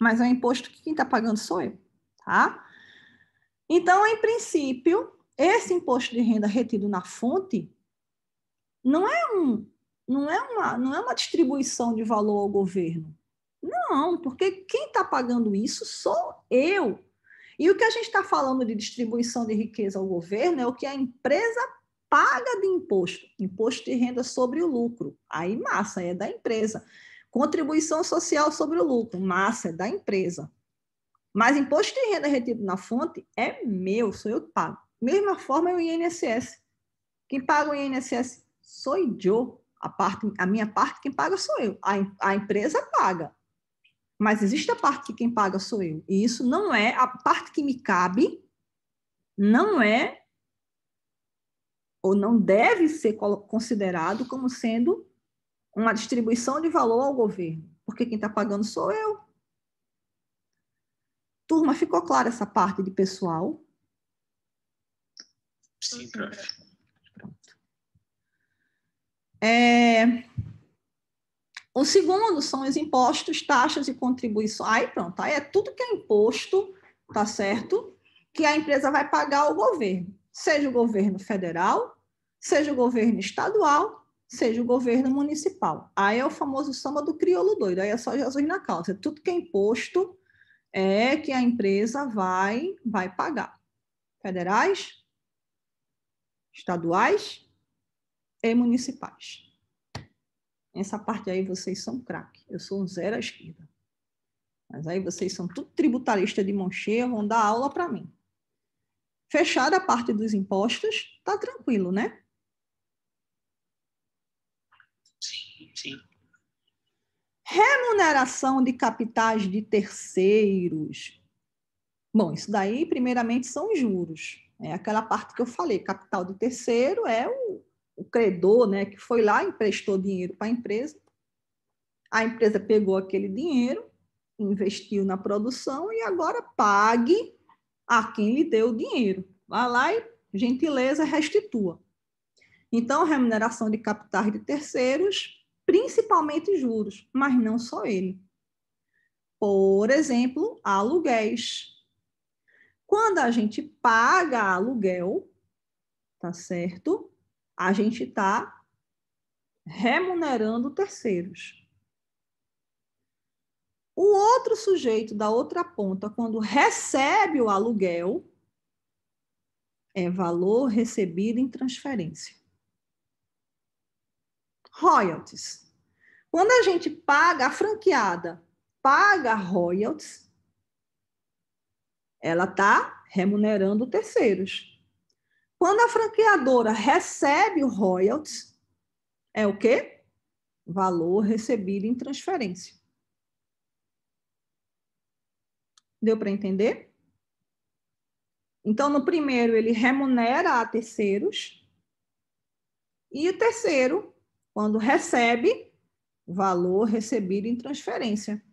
mas é um imposto que quem está pagando sou eu, tá? Então, em princípio, esse imposto de renda retido na fonte não é um, não é uma, não é uma distribuição de valor ao governo. Não, porque quem está pagando isso sou eu. E o que a gente está falando de distribuição de riqueza ao governo é o que a empresa paga de imposto, imposto de renda sobre o lucro. Aí, massa, é da empresa. Contribuição social sobre o lucro, massa, é da empresa. Mas imposto de renda retido na fonte é meu, sou eu que pago. Mesma forma é o INSS. Quem paga o INSS sou eu. A, parte, a minha parte, quem paga sou eu. A, a empresa paga mas existe a parte que quem paga sou eu. E isso não é a parte que me cabe, não é ou não deve ser considerado como sendo uma distribuição de valor ao governo, porque quem está pagando sou eu. Turma, ficou clara essa parte de pessoal? Sim, prof. Pronto. É, o segundo são os impostos, taxas e contribuições. Aí pronto, aí é tudo que é imposto, tá certo? Que a empresa vai pagar ao governo, seja o governo federal, seja o governo estadual, seja o governo municipal. Aí é o famoso samba do crioulo doido, aí é só Jesus na causa. Tudo que é imposto é que a empresa vai vai pagar. Federais, estaduais e municipais. Essa parte aí vocês são craque. Eu sou um zero à esquerda. Mas aí vocês são tudo tributarista de mão cheia, vão dar aula para mim. Fechada a parte dos impostos, tá tranquilo, né? Sim, sim. Remuneração de capitais de terceiros. Bom, isso daí, primeiramente, são juros. É aquela parte que eu falei, capital de terceiro é o, o credor, né, que foi lá e emprestou dinheiro para a empresa. A empresa pegou aquele dinheiro, investiu na produção e agora pague a quem lhe deu o dinheiro. vai lá e, gentileza, restitua. Então, remuneração de capitais de terceiros, principalmente juros, mas não só ele. Por exemplo, aluguéis. Quando a gente paga aluguel, tá certo? a gente está remunerando terceiros. O outro sujeito da outra ponta, quando recebe o aluguel, é valor recebido em transferência. Royalties. Quando a gente paga, a franqueada paga royalties, ela está remunerando terceiros. Quando a franqueadora recebe o royalties, é o quê? Valor recebido em transferência. Deu para entender? Então, no primeiro, ele remunera a terceiros. E o terceiro, quando recebe, valor recebido em transferência.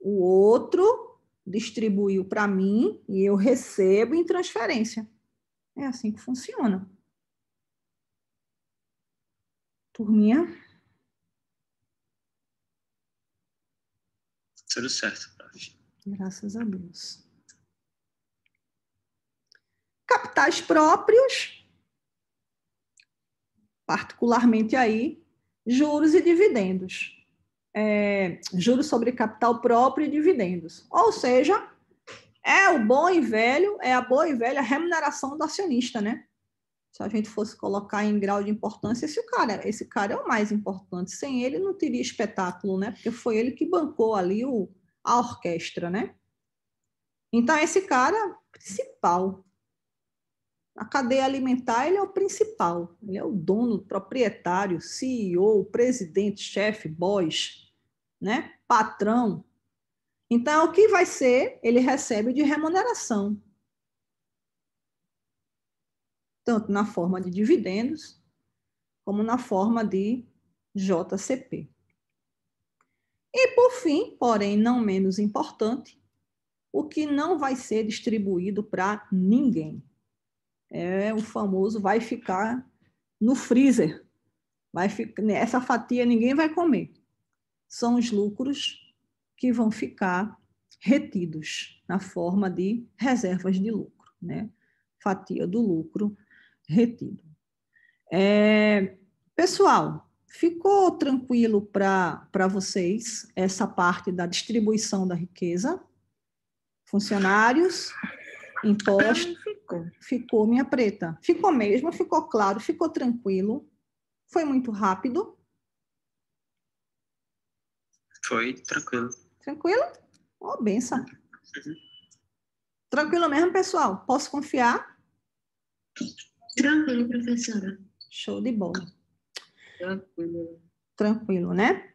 O outro distribuiu para mim e eu recebo em transferência. É assim que funciona. Turminha? Tudo certo, prof. Graças a Deus. Capitais próprios, particularmente aí, juros e dividendos é, juros sobre capital próprio e dividendos. Ou seja, é o bom e velho, é a boa e velha remuneração do acionista, né? Se a gente fosse colocar em grau de importância, esse cara, esse cara é o mais importante. Sem ele não teria espetáculo, né? Porque foi ele que bancou ali o, a orquestra, né? Então esse cara é principal. A cadeia alimentar, ele é o principal. Ele é o dono, proprietário, CEO, presidente, chefe, boss, né? Patrão. Então, o que vai ser? Ele recebe de remuneração. Tanto na forma de dividendos, como na forma de JCP. E, por fim, porém não menos importante, o que não vai ser distribuído para ninguém. É o famoso vai ficar no freezer. Vai ficar, essa fatia ninguém vai comer são os lucros que vão ficar retidos na forma de reservas de lucro, né? Fatia do lucro retido. É, pessoal, ficou tranquilo para vocês essa parte da distribuição da riqueza? Funcionários, impostos? Ficou. ficou minha preta. Ficou mesmo, ficou claro, ficou tranquilo. Foi muito rápido. Foi tranquilo. Tranquilo? Ô, oh, benção. Uhum. Tranquilo mesmo, pessoal? Posso confiar? Tranquilo, professora. Show de bola. Tranquilo. Tranquilo, né?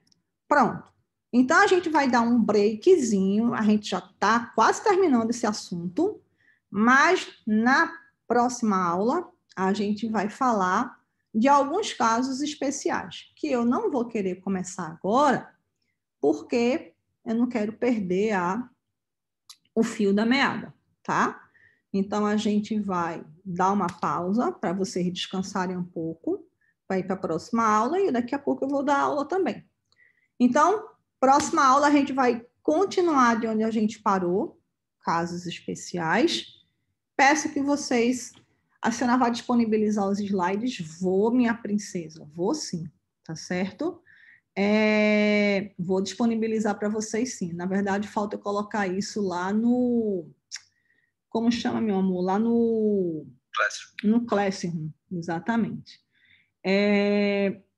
Pronto. Então, a gente vai dar um breakzinho. A gente já está quase terminando esse assunto. Mas na próxima aula, a gente vai falar de alguns casos especiais, que eu não vou querer começar agora, porque eu não quero perder a, o fio da meada, tá? Então, a gente vai dar uma pausa para vocês descansarem um pouco, para ir para a próxima aula, e daqui a pouco eu vou dar aula também. Então, próxima aula a gente vai continuar de onde a gente parou, casos especiais. Peço que vocês. A senhora vai disponibilizar os slides? Vou, minha princesa, vou sim, tá certo? É, vou disponibilizar para vocês sim. Na verdade, falta eu colocar isso lá no. Como chama, meu amor? Lá no. Classroom. No Classroom, exatamente. É,